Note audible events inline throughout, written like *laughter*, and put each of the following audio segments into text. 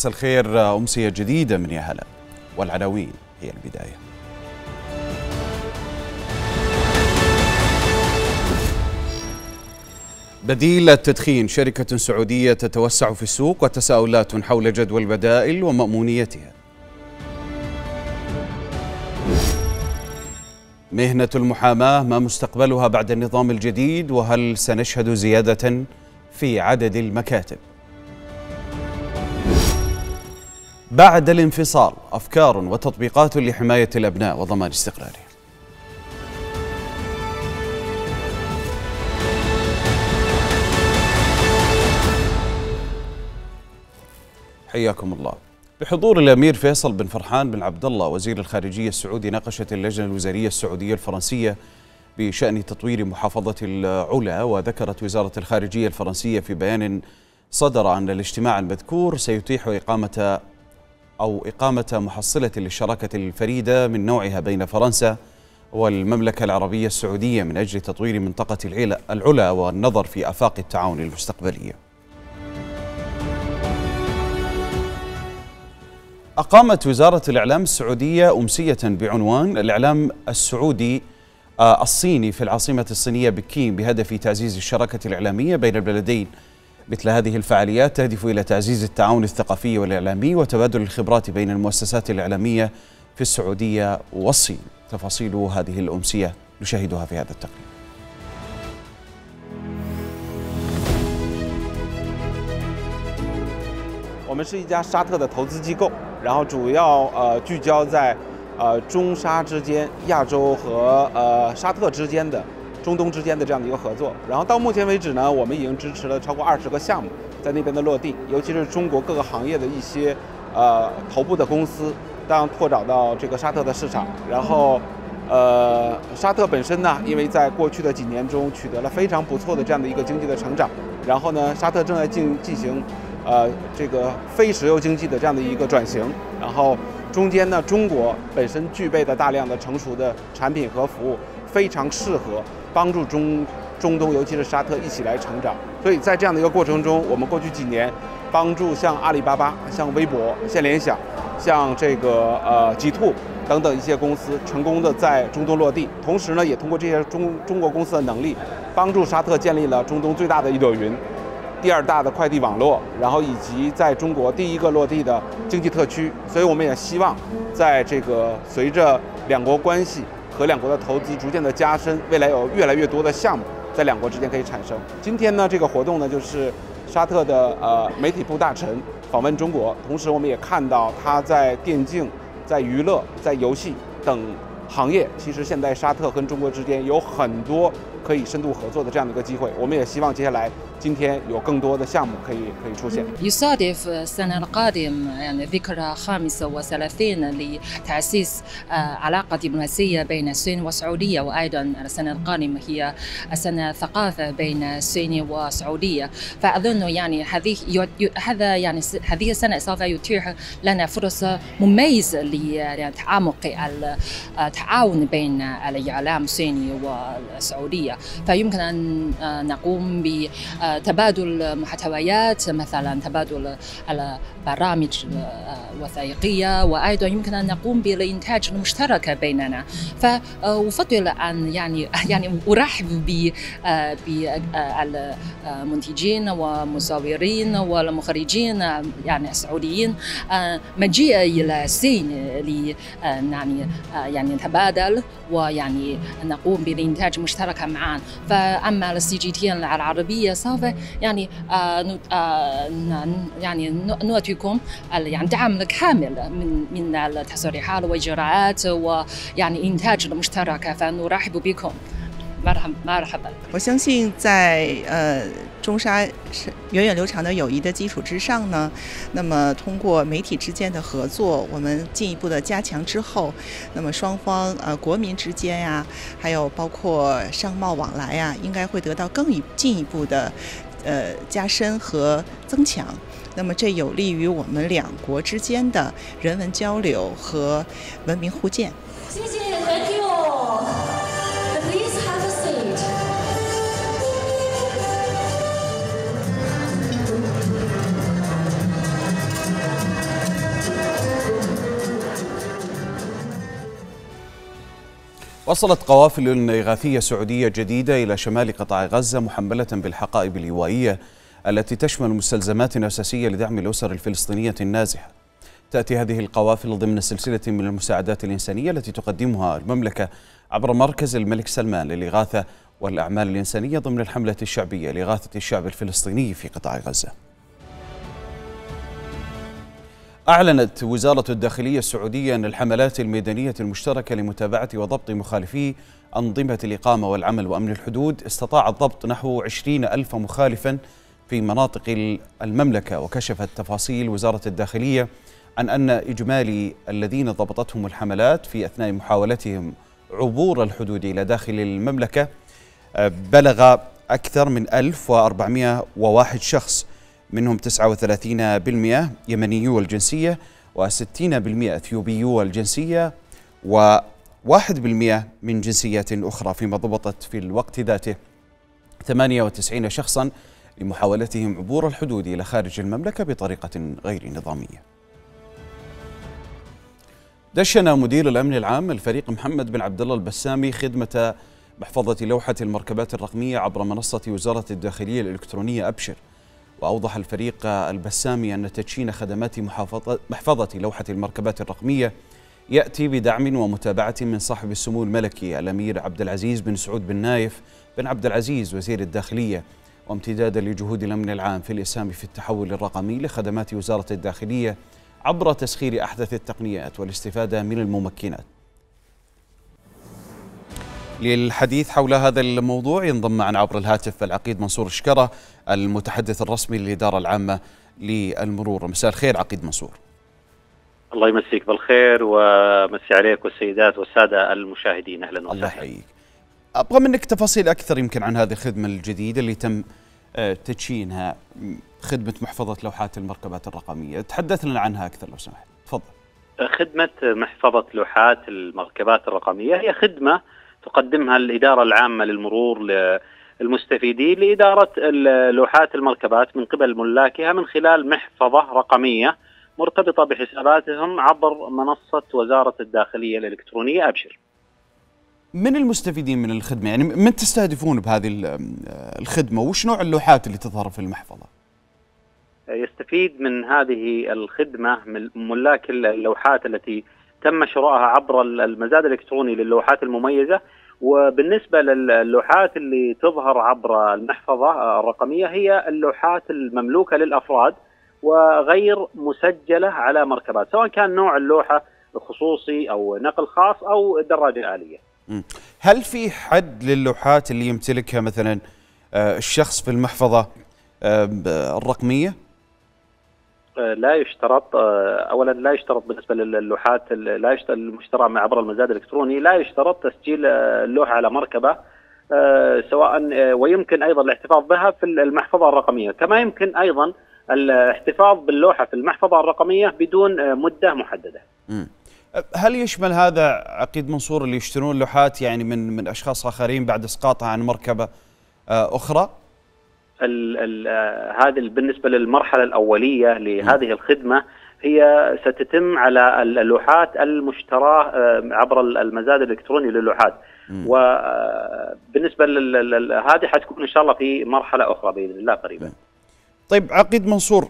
مساء الخير أمسية جديدة من يا هلا والعناوين هي البداية بديل التدخين شركة سعودية تتوسع في السوق وتساؤلات حول جدوى البدائل ومأمونيتها مهنة المحاماة ما مستقبلها بعد النظام الجديد وهل سنشهد زيادة في عدد المكاتب بعد الانفصال أفكار وتطبيقات لحماية الأبناء وضمان استقرارهم حياكم الله بحضور الامير فيصل بن فرحان بن عبد الله وزير الخارجيه السعودي ناقشت اللجنه الوزاريه السعوديه الفرنسيه بشان تطوير محافظه العلا وذكرت وزاره الخارجيه الفرنسيه في بيان صدر ان الاجتماع المذكور سيتيح اقامه أو إقامة محصلة للشراكة الفريدة من نوعها بين فرنسا والمملكة العربية السعودية من أجل تطوير منطقة العلا والنظر في آفاق التعاون المستقبلية أقامت وزارة الإعلام السعودية أمسية بعنوان الإعلام السعودي آه، الصيني في العاصمة الصينية بكين بهدف تعزيز الشراكة الإعلامية بين البلدين مثل هذه الفعاليات تهدف إلى تعزيز التعاون الثقافي والإعلامي وتبادل الخبرات بين المؤسسات الإعلامية في السعودية والصين تفاصيل هذه الأمسية نشاهدها في هذا التقرير 中东之间的这样的一个合作，然后到目前为止呢，我们已经支持了超过二十个项目在那边的落地，尤其是中国各个行业的一些呃头部的公司，当拓展到这个沙特的市场，然后呃沙特本身呢，因为在过去的几年中取得了非常不错的这样的一个经济的成长，然后呢，沙特正在进进行呃这个非石油经济的这样的一个转型，然后中间呢，中国本身具备的大量的成熟的产品和服务，非常适合。帮助中中东，尤其是沙特一起来成长。所以在这样的一个过程中，我们过去几年帮助像阿里巴巴、像微博、像联想、像这个呃极兔等等一些公司，成功的在中东落地。同时呢，也通过这些中中国公司的能力，帮助沙特建立了中东最大的一朵云，第二大的快递网络，然后以及在中国第一个落地的经济特区。所以我们也希望，在这个随着两国关系。和两国的投资逐渐的加深，未来有越来越多的项目在两国之间可以产生。今天呢，这个活动呢，就是沙特的呃媒体部大臣访问中国，同时我们也看到他在电竞、在娱乐、在游戏等行业，其实现在沙特跟中国之间有很多。可以深度合作的这样的一个机会。我们也希望接下来今天有更多的项目可以可以出现。يصادف السنة القادمة يعني ذكرى 35 لتأسيس آه، علاقة دبلوماسية بين الصين والسعودية وأيضا السنة القادمة هي السنة الثقافة بين الصين والسعودية فأظن يعني هذه هذا يعني هذه السنة سوف يتيح لنا فرصة مميزة لتعمق التعاون بين الإعلام الصيني والسعودية فيمكن أن آه، نقوم بتبادل محتويات مثلا تبادل البرامج آه، الوثائقيه وأيضا يمكن أن نقوم بالإنتاج المشترك بيننا فأفضل أن يعني يعني أرحب ب آه، المنتجين والمصورين والمخرجين يعني السعوديين مجيء إلى الصين ل يعني يعني نتبادل ويعني نقوم بالإنتاج مشتركا مع معان فاما تي العربيه سوف يعني آه، آه، يعني نعطيكم يعني دعم كامل من من التصريحات والاجراءات ويعني انتاج المشتركه فنرحب بكم مرحبا مرحبا *laughs* 中沙是源远流长的友谊的基础之上呢，那么通过媒体之间的合作，我们进一步的加强之后，那么双方呃国民之间呀，还有包括商贸往来呀，应该会得到更一进一步的呃加深和增强。那么这有利于我们两国之间的人文交流和文明互鉴。谢谢 t h a n k you。وصلت قوافل إغاثية سعودية جديدة إلى شمال قطاع غزة محملة بالحقائب الإيوائية التي تشمل مستلزمات أساسية لدعم الأسر الفلسطينية النازحة تأتي هذه القوافل ضمن سلسلة من المساعدات الإنسانية التي تقدمها المملكة عبر مركز الملك سلمان للإغاثة والأعمال الإنسانية ضمن الحملة الشعبية لإغاثة الشعب الفلسطيني في قطاع غزة أعلنت وزارة الداخلية السعودية أن الحملات الميدانية المشتركة لمتابعة وضبط مخالفي أنظمة الإقامة والعمل وأمن الحدود استطاعت ضبط نحو 20 ألف مخالفا في مناطق المملكة وكشفت تفاصيل وزارة الداخلية عن أن إجمالي الذين ضبطتهم الحملات في أثناء محاولتهم عبور الحدود إلى داخل المملكة آه، بلغ أكثر من 1401 شخص منهم 39% يمنيو الجنسية و60% أثيوبيو الجنسية و1% من جنسيات أخرى فيما ضبطت في الوقت ذاته 98 شخصا لمحاولتهم عبور الحدود إلى خارج المملكة بطريقة غير نظامية دشن مدير الأمن العام الفريق محمد بن عبد الله البسامي خدمة محفظة لوحة المركبات الرقمية عبر منصة وزارة الداخلية الإلكترونية أبشر وأوضح الفريق البسامي أن تدشين خدمات محفظة لوحة المركبات الرقمية يأتي بدعم ومتابعة من صاحب السمو الملكي الأمير عبد العزيز بن سعود بن نايف بن عبد العزيز وزير الداخلية وامتدادا لجهود الأمن العام في الإسهام في التحول الرقمي لخدمات وزارة الداخلية عبر تسخير أحدث التقنيات والاستفادة من الممكنات للحديث حول هذا الموضوع ينضم معنا عبر الهاتف العقيد منصور شكرة المتحدث الرسمي للإدارة العامة للمرور مساء الخير عقيد منصور الله يمسيك بالخير ومسي عليك والسيدات والسادة المشاهدين أهلا وسهلا الله يحييك أبغى منك تفاصيل أكثر يمكن عن هذه الخدمة الجديدة اللي تم آه، تدشينها خدمة محفظة لوحات المركبات الرقمية تحدث لنا عنها أكثر لو سمحت تفضل خدمة محفظة لوحات المركبات الرقمية هي خدمة تقدمها الإدارة العامة للمرور للمستفيدين لإدارة لوحات المركبات من قبل ملاكها من خلال محفظة رقمية مرتبطة بحساباتهم عبر منصة وزارة الداخلية الإلكترونية أبشر من المستفيدين من الخدمة يعني من تستهدفون بهذه الخدمة وش نوع اللوحات اللي تظهر في المحفظة يستفيد من هذه الخدمة من ملاك اللوحات التي تم شراءها عبر المزاد الالكتروني للوحات المميزه وبالنسبه للوحات اللي تظهر عبر المحفظه آه، الرقميه هي اللوحات المملوكه للافراد وغير مسجله على مركبات سواء كان نوع اللوحه خصوصي او نقل خاص او دراجه اليه. هل في حد للوحات اللي يمتلكها مثلا آه، الشخص في المحفظه آه، الرقميه؟ لا يشترط آه، اولا لا يشترط بالنسبه للوحات لا يشترط المشترى عبر المزاد الالكتروني لا يشترط تسجيل آه، اللوحه على مركبه آه، سواء ويمكن ايضا الاحتفاظ بها في المحفظه الرقميه كما يمكن ايضا الاحتفاظ باللوحه في المحفظه الرقميه بدون مده محدده. هل يشمل هذا عقيد منصور اللي يشترون لوحات يعني من من اشخاص اخرين بعد اسقاطها عن مركبه اخرى؟ هذه بالنسبه للمرحله الاوليه لهذه نعم. الخدمه هي ستتم على اللوحات المشتراه آه، عبر المزاد الالكتروني للوحات وبالنسبه آه، لهذه حتكون ان شاء الله في مرحله اخرى باذن الله قريبا. نعم. طيب عقيد منصور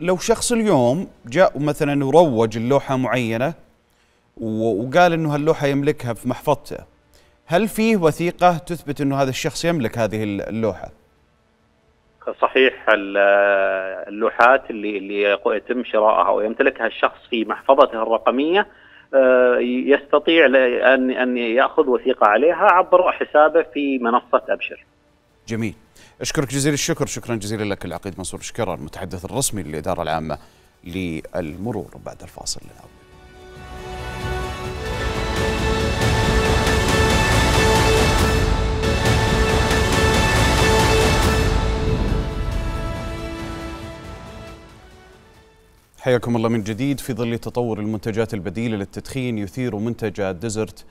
لو شخص اليوم جاء مثلا وروج اللوحه معينه وقال انه هاللوحه يملكها في محفظته هل فيه وثيقه تثبت انه هذا الشخص يملك هذه اللوحه؟ صحيح اللوحات اللي اللي يتم شرائها ويمتلكها الشخص في محفظته الرقميه آه، يستطيع ان ان ياخذ وثيقه عليها عبر حسابه في منصه ابشر. جميل. اشكرك جزيل الشكر، شكرا جزيلا لك العقيد منصور شكرا المتحدث الرسمي للاداره العامه للمرور بعد الفاصل. حياكم الله من جديد في ظل تطور المنتجات البديلة للتدخين يثير منتج ديزرت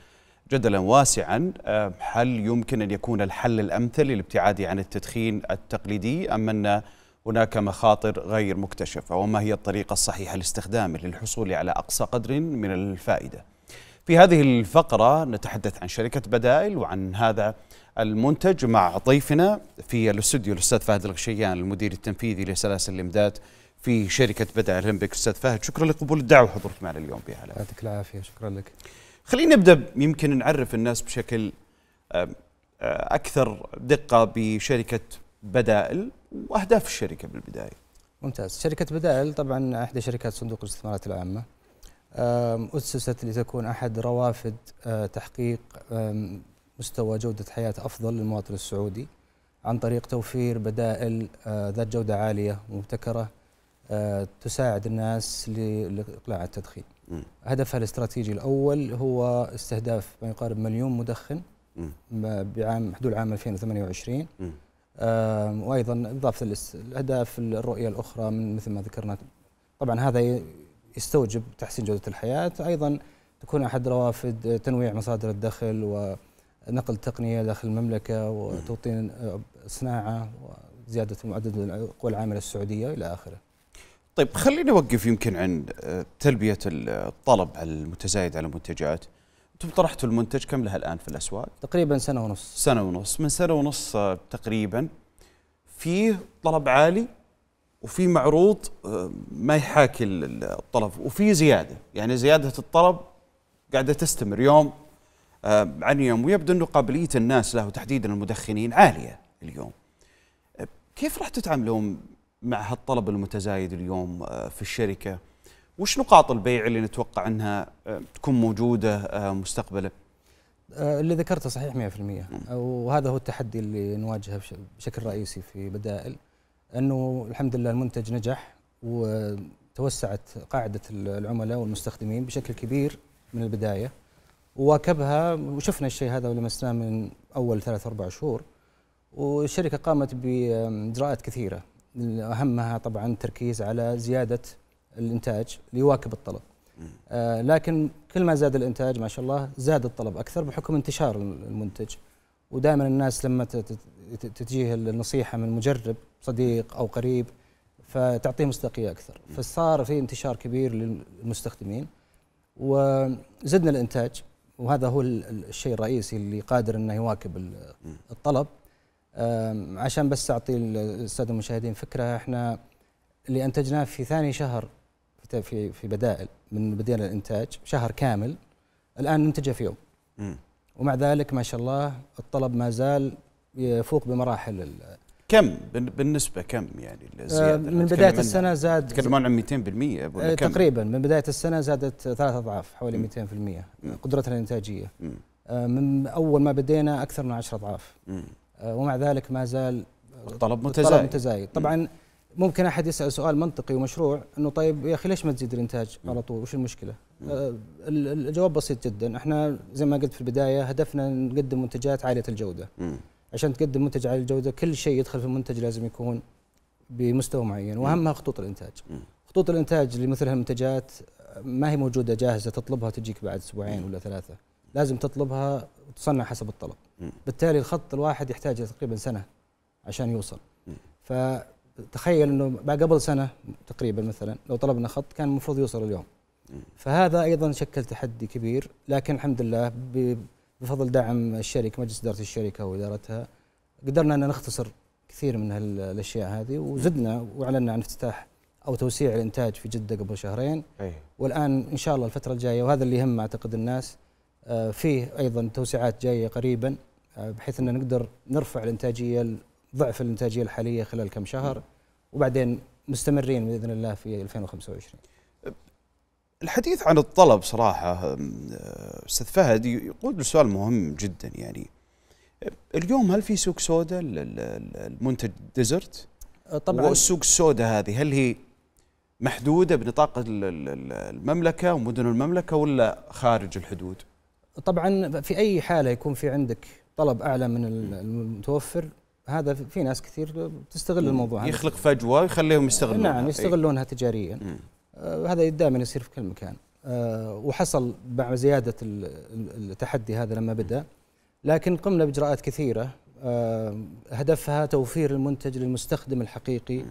جدلا واسعا هل يمكن أن يكون الحل الأمثل للابتعاد عن التدخين التقليدي أم أن هناك مخاطر غير مكتشفة وما هي الطريقة الصحيحة لاستخدامه للحصول على أقصى قدر من الفائدة في هذه الفقرة نتحدث عن شركة بدائل وعن هذا المنتج مع ضيفنا في الاستوديو الأستاذ فهد الغشيان المدير التنفيذي لسلاسل الإمداد في شركه بدع الهمبك استاذ فهد شكرا لقبول الدعوه وحضورك معنا اليوم بها يعطيك العافيه شكرا لك خلينا نبدا يمكن نعرف الناس بشكل اكثر دقه بشركه بدائل واهداف الشركه بالبدايه ممتاز شركه بدائل طبعا احدى شركات صندوق الاستثمارات العامه أسست لتكون أحد روافد تحقيق مستوى جودة حياة أفضل للمواطن السعودي عن طريق توفير بدائل ذات جودة عالية ومبتكرة آه، تساعد الناس لاقلاع التدخين هدفها الاستراتيجي الاول هو استهداف ما يقارب مليون مدخن بعام حدود عام 2028 وايضا اضافه الاهداف الرؤيه الاخرى من مثل ما ذكرنا طبعا هذا يستوجب تحسين جوده الحياه ايضا تكون احد روافد تنويع مصادر الدخل ونقل تقنيه داخل المملكه وتوطين آه، صناعه وزياده معدل القوى العامله السعوديه الى اخره طيب خليني اوقف يمكن عند آه، تلبيه الطلب المتزايد على المنتجات انتم طرحتوا المنتج كم لها الان في الاسواق تقريبا سنه ونص سنه ونص من سنه ونص آه، تقريبا فيه طلب عالي وفي معروض آه، ما يحاكي الطلب وفي زياده يعني زياده الطلب قاعده تستمر يوم عن يوم ويبدو انه قابليه الناس له تحديدا المدخنين عاليه اليوم كيف راح تتعاملون مع هالطلب المتزايد اليوم آه، في الشركه وش نقاط البيع اللي نتوقع انها آه، تكون موجوده آه، مستقبلا؟ اللي ذكرته صحيح 100% نعم. وهذا هو التحدي اللي نواجهه بشكل رئيسي في بدائل انه الحمد لله المنتج نجح وتوسعت قاعده العملاء والمستخدمين بشكل كبير من البدايه وواكبها وشفنا الشيء هذا ولمسناه من اول ثلاث اربع شهور والشركه قامت باجراءات كثيره اهمها طبعا تركيز على زياده الانتاج ليواكب الطلب آه لكن كل ما زاد الانتاج ما شاء الله زاد الطلب اكثر بحكم انتشار المنتج ودائما الناس لما تتجيه النصيحه من مجرب صديق او قريب فتعطيه مصداقيه اكثر فصار في انتشار كبير للمستخدمين وزدنا الانتاج وهذا هو الشيء الرئيسي اللي قادر انه يواكب الطلب عشان بس اعطي الساده المشاهدين فكره احنا اللي انتجناه في ثاني شهر في في بدائل من بدينا الانتاج شهر كامل الان ننتجه في يوم ومع ذلك ما شاء الله الطلب ما زال يفوق بمراحل كم بالنسبه كم يعني الزياده من بدايه السنه زاد تكلمون عن 200% أه، تقريبا من بدايه السنه زادت ثلاث اضعاف حوالي 200% قدرتنا الانتاجيه أه، من اول ما بدينا اكثر من 10 اضعاف آه، ومع ذلك ما زال الطلب متزايد الطلب متزايد طبعا ممكن احد يسال سؤال منطقي ومشروع انه طيب يا اخي ليش ما تزيد الانتاج على طول وش المشكله آه، الجواب بسيط جدا احنا زي ما قلت في البدايه هدفنا نقدم منتجات عاليه الجوده عشان تقدم منتج عالي الجوده كل شيء يدخل في المنتج لازم يكون بمستوى معين واهمها خطوط الانتاج خطوط الانتاج لمثل هالمنتجات آه، ما هي موجوده جاهزه تطلبها تجيك بعد اسبوعين ولا ثلاثه لازم تطلبها وتصنع حسب الطلب بالتالي الخط الواحد يحتاج تقريبا سنه عشان يوصل فتخيل انه ما قبل سنه تقريبا مثلا لو طلبنا خط كان المفروض يوصل اليوم فهذا ايضا شكل تحدي كبير لكن الحمد لله بفضل دعم الشركه مجلس اداره الشركه وادارتها قدرنا ان نختصر كثير من الاشياء هذه وزدنا واعلنا عن افتتاح او توسيع الانتاج في جده قبل شهرين والان ان شاء الله الفتره الجايه وهذا اللي يهم اعتقد الناس آه، فيه ايضا توسعات جايه قريبا آه، بحيث ان نقدر نرفع الانتاجيه ضعف الانتاجيه الحاليه خلال كم شهر وبعدين مستمرين باذن الله في 2025 الحديث عن الطلب صراحه آه، استاذ فهد يقود لسؤال مهم جدا يعني اليوم هل في سوق سوداء المنتج ديزرت؟ طبعا والسوق السوداء هذه هل هي محدوده بنطاق المملكه ومدن المملكه ولا خارج الحدود؟ طبعا في اي حاله يكون في عندك طلب اعلى من المتوفر هذا في ناس كثير تستغل الموضوع يخلق فجوه يخليهم يستغلون نعم يستغلونها إيه. تجاريا آه، هذا دائما يصير في كل مكان آه، وحصل مع زياده التحدي هذا لما بدا لكن قمنا باجراءات كثيره آه، هدفها توفير المنتج للمستخدم الحقيقي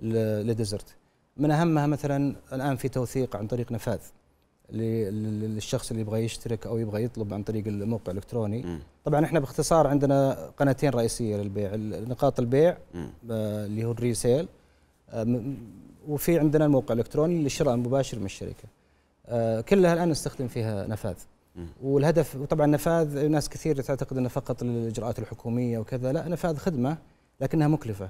لديزرت من اهمها مثلا الان في توثيق عن طريق نفاذ للشخص اللي يبغى يشترك او يبغى يطلب عن طريق الموقع الالكتروني م. طبعا احنا باختصار عندنا قناتين رئيسيه للبيع نقاط البيع آه، اللي هو الريسيل آه، وفي عندنا الموقع الالكتروني للشراء المباشر من الشركه آه، كلها الان نستخدم فيها نفاذ والهدف وطبعا نفاذ ناس كثير تعتقد انه فقط للاجراءات الحكوميه وكذا لا نفاذ خدمه لكنها مكلفه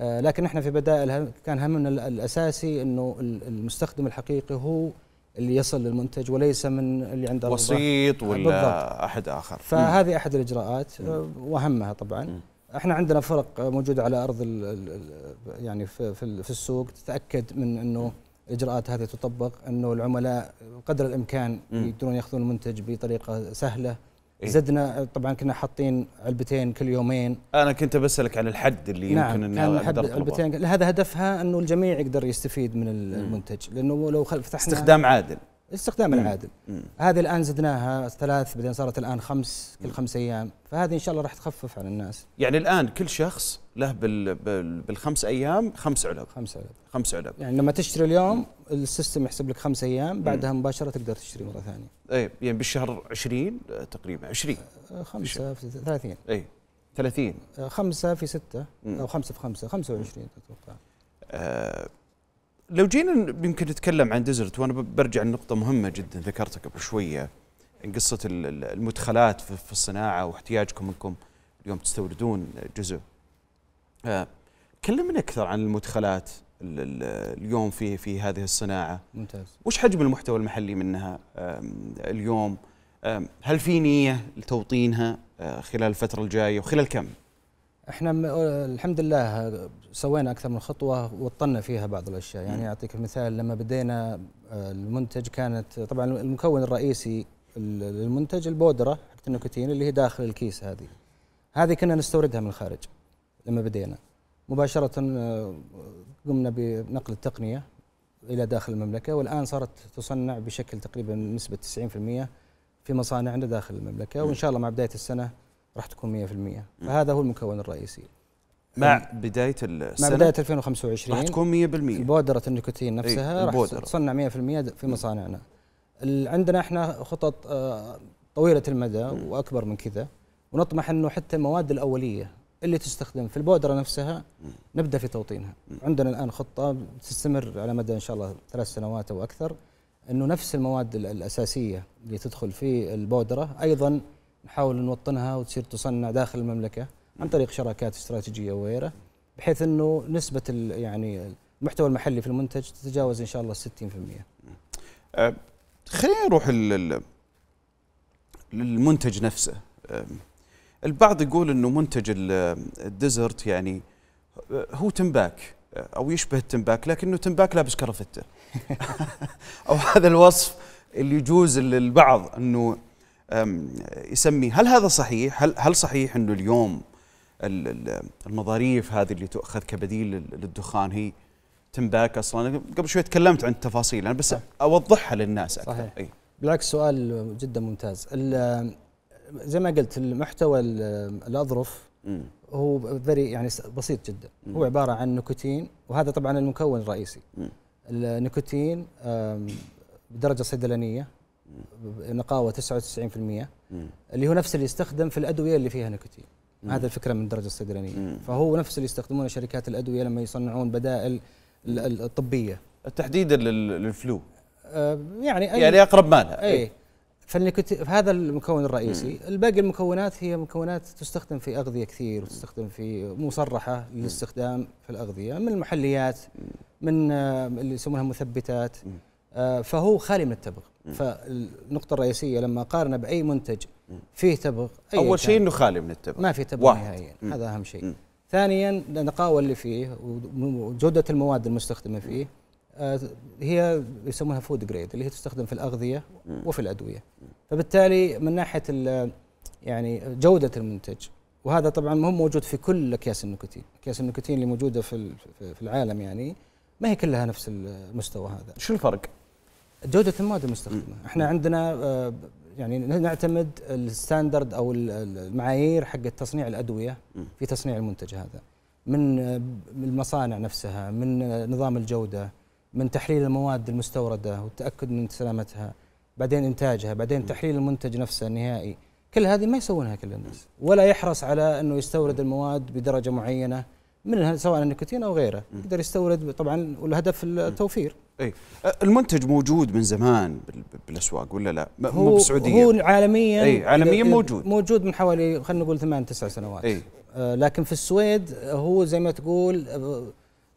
لكن احنا في بدائلها كان همنا الاساسي انه المستخدم الحقيقي هو اللي يصل للمنتج وليس من اللي عنده وسيط ولا بالضبط. احد اخر فهذه احد الاجراءات واهمها طبعا م. احنا عندنا فرق موجوده على ارض الـ يعني في, في السوق تتاكد من انه الاجراءات هذه تطبق انه العملاء قدر الامكان يقدرون ياخذون المنتج بطريقه سهله إيه؟ زدنا طبعا كنا حاطين علبتين كل يومين انا كنت بسالك عن الحد اللي نعم يمكن انه كان الحد علبتين هذا هدفها انه الجميع يقدر يستفيد من المنتج لانه لو فتحنا استخدام عادل الاستخدام العادل هذه الان زدناها ثلاث بعدين صارت الان خمس كل خمس ايام فهذه ان شاء الله راح تخفف على الناس يعني الان كل شخص له بال بالخمس ايام خمس علب خمس علب خمس علب يعني لما تشتري اليوم السيستم يحسب لك خمس ايام بعدها مباشره تقدر تشتري مره ثانيه اي طيب، يعني بالشهر 20 تقريبا 20 آه، خمسه في 30 اي 30 خمسه في سته او خمسه في خمسه 25 اتوقع آه لو جينا يمكن نتكلم عن ديزرت وانا برجع لنقطه مهمه جدا ذكرتها قبل شويه قصه المدخلات في الصناعه واحتياجكم انكم اليوم تستوردون جزء آه، كلمنا اكثر عن المدخلات اليوم في في هذه الصناعه ممتاز وش حجم المحتوى المحلي منها اليوم هل في نيه لتوطينها آه، خلال الفتره الجايه وخلال كم احنا الحمد لله سوينا اكثر من خطوه وطنا فيها بعض الاشياء يعني اعطيك مثال لما بدينا آه، المنتج كانت طبعا المكون الرئيسي للمنتج البودره حقت النيكوتين اللي هي داخل الكيس هذه هذه كنا نستوردها من الخارج لما بدينا مباشره آه، قمنا بنقل التقنيه الى داخل المملكه والان صارت تصنع بشكل تقريبا نسبه 90% في مصانعنا داخل المملكه وان شاء الله مع بدايه السنه راح تكون 100% فهذا هو المكون الرئيسي مع بدايه السنه مع بدايه 2025 راح تكون 100% بودرة النيكوتين نفسها إيه، راح تصنع 100% في مصانعنا عندنا احنا خطط آه، طويله المدى واكبر من كذا ونطمح انه حتى المواد الاوليه اللي تستخدم في البودره نفسها نبدا في توطينها عندنا الان خطه تستمر على مدى ان شاء الله ثلاث سنوات او اكثر انه نفس المواد الاساسيه اللي تدخل في البودره ايضا نحاول نوطنها وتصير تصنع داخل المملكه عن طريق شراكات استراتيجيه وغيره بحيث انه نسبه يعني المحتوى المحلي في المنتج تتجاوز ان شاء الله 60%. أه خلينا نروح للمنتج نفسه. أه، البعض يقول انه منتج الديزرت يعني أه، هو تمباك أه، او يشبه التمباك لكنه تمباك لابس كرفته. *laughs* او هذا الوصف اللي يجوز للبعض انه يسمي هل هذا صحيح؟ هل هل صحيح انه اليوم المظاريف هذه اللي تؤخذ كبديل للدخان هي تنباك اصلا قبل شوي تكلمت عن التفاصيل انا بس اوضحها للناس اكثر صحيح. أي. بالعكس سؤال جدا ممتاز زي ما قلت المحتوى الاظرف هو فيري يعني بسيط جدا هو عباره عن نيكوتين وهذا طبعا المكون الرئيسي النيكوتين بدرجه صيدلانيه نقاوه 99% اللي هو نفس اللي يستخدم في الادويه اللي فيها نيكوتين هذا الفكره من الدرجه الصيدلانيه فهو نفس اللي يستخدمونه شركات الادويه لما يصنعون بدائل الطبيه تحديدا للفلو آه يعني أي يعني اقرب ما لها اي إيه. فالنيكوتين هذا المكون الرئيسي مم. الباقي المكونات هي مكونات تستخدم في اغذيه كثير وتستخدم في مصرحه للاستخدام في الاغذيه من المحليات من آه، اللي يسمونها مثبتات مم. آه، فهو خالي من التبغ فالنقطة الرئيسية لما قارنا بأي منتج فيه تبغ أي أول شيء أنه خالي من التبغ ما في تبغ نهائيا هذا أهم شيء ثانيا النقاوة اللي فيه وجودة المواد المستخدمة فيه آه، هي يسمونها فود جريد اللي هي تستخدم في الأغذية وفي الأدوية فبالتالي من ناحية يعني جودة المنتج وهذا طبعا مهم موجود في كل اكياس النيكوتين، اكياس النيكوتين اللي موجوده في في العالم يعني ما هي كلها نفس المستوى هذا. شو الفرق؟ جودة المواد المستخدمة، احنا عندنا آه، يعني نعتمد الستاندرد او المعايير حق تصنيع الادوية في تصنيع المنتج هذا. من آه، المصانع نفسها، من آه، نظام الجودة، من تحليل المواد المستوردة والتأكد من سلامتها، بعدين انتاجها، بعدين تحليل المنتج نفسه النهائي. كل هذه ما يسوونها كل الناس، ولا يحرص على انه يستورد المواد بدرجة معينة منها سواء النيكوتين او غيره، يقدر يستورد طبعا والهدف التوفير. اي أه، المنتج موجود من زمان بالاسواق ولا لا؟ مو بالسعوديه هو إيه، عالميا اي عالميا موجود موجود من حوالي خلينا نقول ثمان تسع سنوات اي أه، لكن في السويد هو زي ما تقول أه،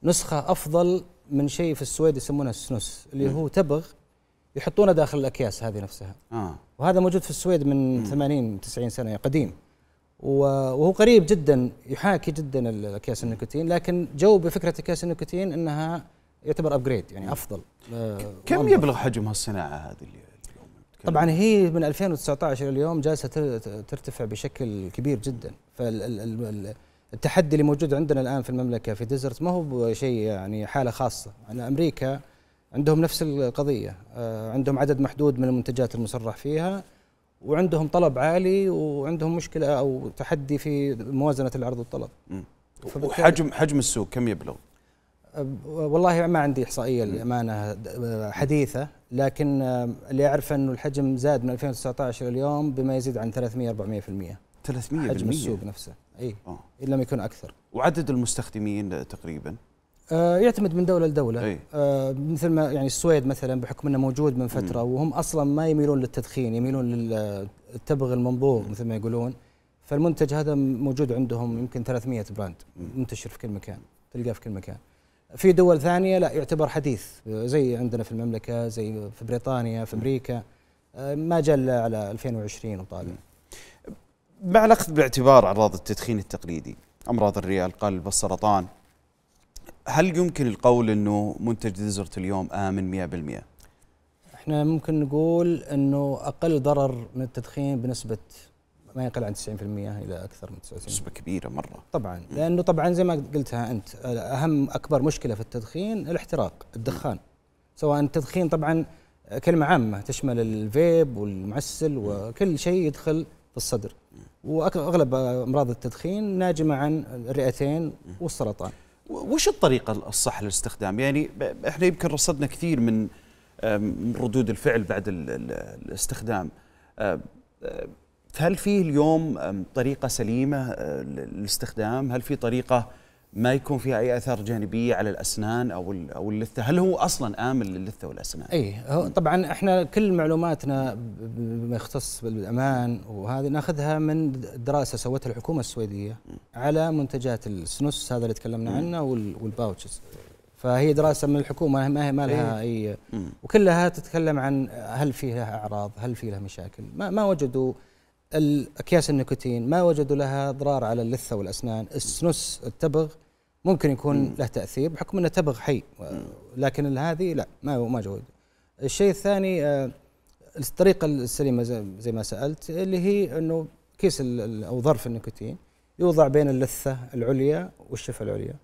نسخه افضل من شيء في السويد يسمونه السنوس اللي هو تبغ يحطونه داخل الاكياس هذه نفسها آه. وهذا موجود في السويد من م. 80 90 سنه قديم وهو قريب جدا يحاكي جدا الاكياس النيكوتين لكن جو بفكره اكياس النيكوتين انها يعتبر ابجريد يعني افضل كم وأنظر. يبلغ حجم هالصناعه هذه اللي طبعا هي من 2019 الى اليوم جالسه ترتفع بشكل كبير جدا فالتحدي اللي موجود عندنا الان في المملكه في ديزرت ما هو شيء يعني حاله خاصه أنا يعني امريكا عندهم نفس القضيه آه، عندهم عدد محدود من المنتجات المصرح فيها وعندهم طلب عالي وعندهم مشكله او تحدي في موازنه العرض والطلب وحجم حجم السوق كم يبلغ والله ما عندي احصائيه للامانه حديثه لكن آه، اللي اعرفه انه الحجم زاد من 2019 الى اليوم بما يزيد عن 300 400% 300% حجم السوق نفسه اي آه. ان لم يكن اكثر وعدد المستخدمين تقريبا آه، يعتمد من دوله لدوله أي. مثل ما يعني السويد مثلا بحكم انه موجود من فتره م. وهم اصلا ما يميلون للتدخين يميلون للتبغ المنبوغ مثل ما يقولون فالمنتج هذا موجود عندهم يمكن 300 براند منتشر في كل مكان تلقاه في كل مكان في دول ثانيه لا يعتبر حديث زي عندنا في المملكه زي في بريطانيا في امريكا آه، ما جل على 2020 وطالع مع الاخذ بالاعتبار اعراض التدخين التقليدي امراض الرئه القلب السرطان هل يمكن القول انه منتج ديزرت اليوم امن 100%؟ احنا ممكن نقول انه اقل ضرر من التدخين بنسبه ما يقل عن 90% الى اكثر من 99 نسبه كبيره مره طبعا لانه طبعا زي ما قلتها انت اهم اكبر مشكله في التدخين الاحتراق الدخان سواء التدخين طبعا كلمه عامه تشمل الفيب والمعسل وكل شيء يدخل في الصدر واغلب امراض التدخين ناجمه عن الرئتين والسرطان وش الطريقه الصح للاستخدام يعني احنا يمكن رصدنا كثير من ردود الفعل بعد الاستخدام هل في اليوم طريقه سليمه أه، للاستخدام هل في طريقه ما يكون فيها اي اثار جانبيه على الاسنان او او اللثه هل هو اصلا امن للثه والاسنان اي طبعا احنا كل معلوماتنا بما يختص بالامان وهذه ناخذها من دراسه سوتها الحكومه السويديه على منتجات السنوس هذا اللي تكلمنا عنه والباوتشز فهي دراسه من الحكومه ما هي ما لها إيه. اي وكلها تتكلم عن هل في لها اعراض هل في لها مشاكل ما, ما وجدوا الأكياس النيكوتين ما وجدوا لها أضرار على اللثة والأسنان السنس التبغ ممكن يكون له تأثير بحكم أنه تبغ حي لكن هذه لا ما ما جود الشيء الثاني آه، الطريقة السليمة زي ما سألت اللي هي أنه كيس أو ظرف النيكوتين يوضع بين اللثة العليا والشفة العليا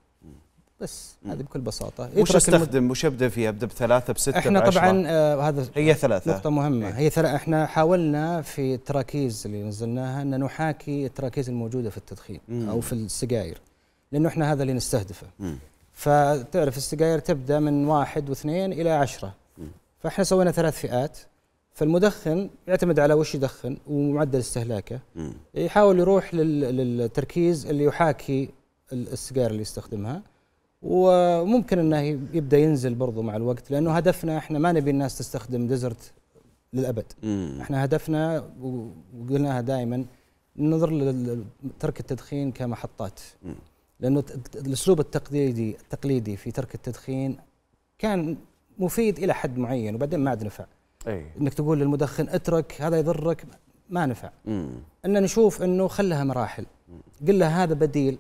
بس هذه بكل بساطه وش استخدم وش ابدا فيه؟ ابدا بثلاثه بسته احنا طبعا آه هذا هي ثلاثه نقطه مهمه هي, إيه. هي ثلاثة احنا حاولنا في التراكيز اللي نزلناها ان نحاكي التراكيز الموجوده في التدخين مم. او في السجاير لانه احنا هذا اللي نستهدفه مم. فتعرف السجاير تبدا من واحد واثنين الى عشرة مم. فاحنا سوينا ثلاث فئات فالمدخن يعتمد على وش يدخن ومعدل استهلاكه مم. يحاول يروح للتركيز اللي يحاكي السجاير اللي يستخدمها وممكن انه يبدا ينزل برضو مع الوقت لانه هدفنا احنا ما نبي الناس تستخدم ديزرت للابد مم. احنا هدفنا وقلناها دائما ننظر لترك التدخين كمحطات مم. لانه الاسلوب التقليدي التقليدي في ترك التدخين كان مفيد الى حد معين وبعدين ما عاد نفع أي. انك تقول للمدخن اترك هذا يضرك ما نفع مم. ان نشوف انه خلها مراحل قل له هذا بديل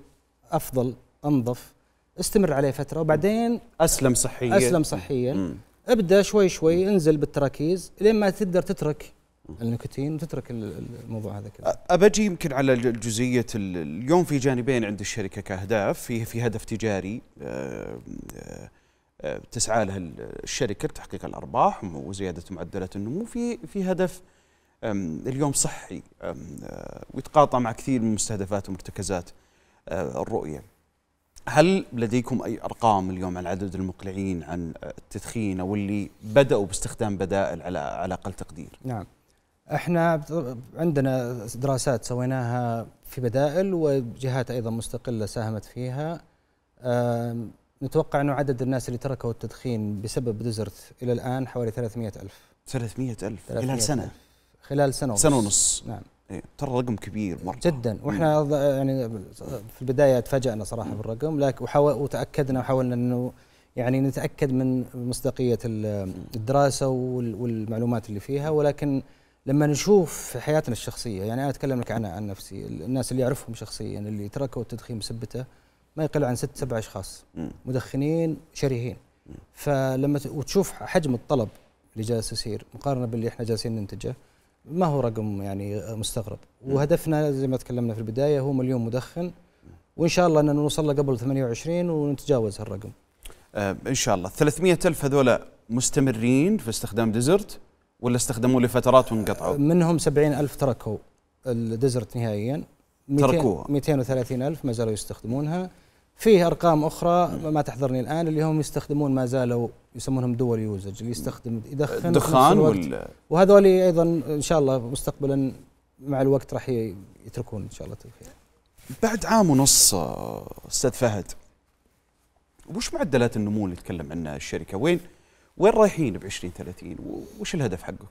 افضل انظف استمر عليه فتره وبعدين اسلم صحيا اسلم صحيا ابدا شوي شوي انزل بالتراكيز لين ما تقدر تترك النيكوتين وتترك الموضوع هذا كله ابجي يمكن على جزئيه اليوم في جانبين عند الشركه كاهداف في في هدف تجاري آه، آه، آه، تسعى له الشركه لتحقيق الارباح وزياده معدلات النمو في في هدف اليوم صحي ويتقاطع مع كثير من مستهدفات ومرتكزات الرؤيه هل لديكم اي ارقام اليوم عن عدد المقلعين عن التدخين او اللي بداوا باستخدام بدائل على على اقل تقدير؟ نعم. احنا عندنا دراسات سويناها في بدائل وجهات ايضا مستقله ساهمت فيها. نتوقع انه عدد الناس اللي تركوا التدخين بسبب دزرت الى الان حوالي 300 الف 300 الف خلال سنه خلال سنه ونص سنه ونص نعم إيه، ترى رقم كبير مره جدا إيه. واحنا يعني في البدايه تفاجئنا صراحه بالرقم لكن وتاكدنا وحاولنا انه يعني نتاكد من مصداقيه الدراسه والمعلومات اللي فيها ولكن لما نشوف في حياتنا الشخصيه يعني انا اتكلم لك عن عن نفسي الناس اللي اعرفهم شخصيا اللي تركوا التدخين بسبته ما يقل عن ست سبع اشخاص مدخنين شرهين فلما وتشوف حجم الطلب اللي جالس يصير مقارنه باللي احنا جالسين ننتجه ما هو رقم يعني مستغرب نعم. وهدفنا زي ما تكلمنا في البدايه هو مليون مدخن وان شاء الله اننا نوصل له قبل 28 ونتجاوز هالرقم آه ان شاء الله 300 الف هذول مستمرين في استخدام ديزرت ولا استخدموه لفترات وانقطعوا آه، منهم 70 الف تركوا الديزرت نهائيا تركوها 230 الف ما زالوا يستخدمونها فيه ارقام اخرى ما تحضرني الان اللي هم يستخدمون ما زالوا يسمونهم دول يوزج اللي يستخدم يدخن دخان وال... وهذول ايضا ان شاء الله مستقبلا مع الوقت راح يتركون ان شاء الله الخير بعد عام ونص آه، استاذ فهد وش معدلات النمو اللي تكلم عنها الشركه وين وين رايحين ب 2030 وش الهدف حقكم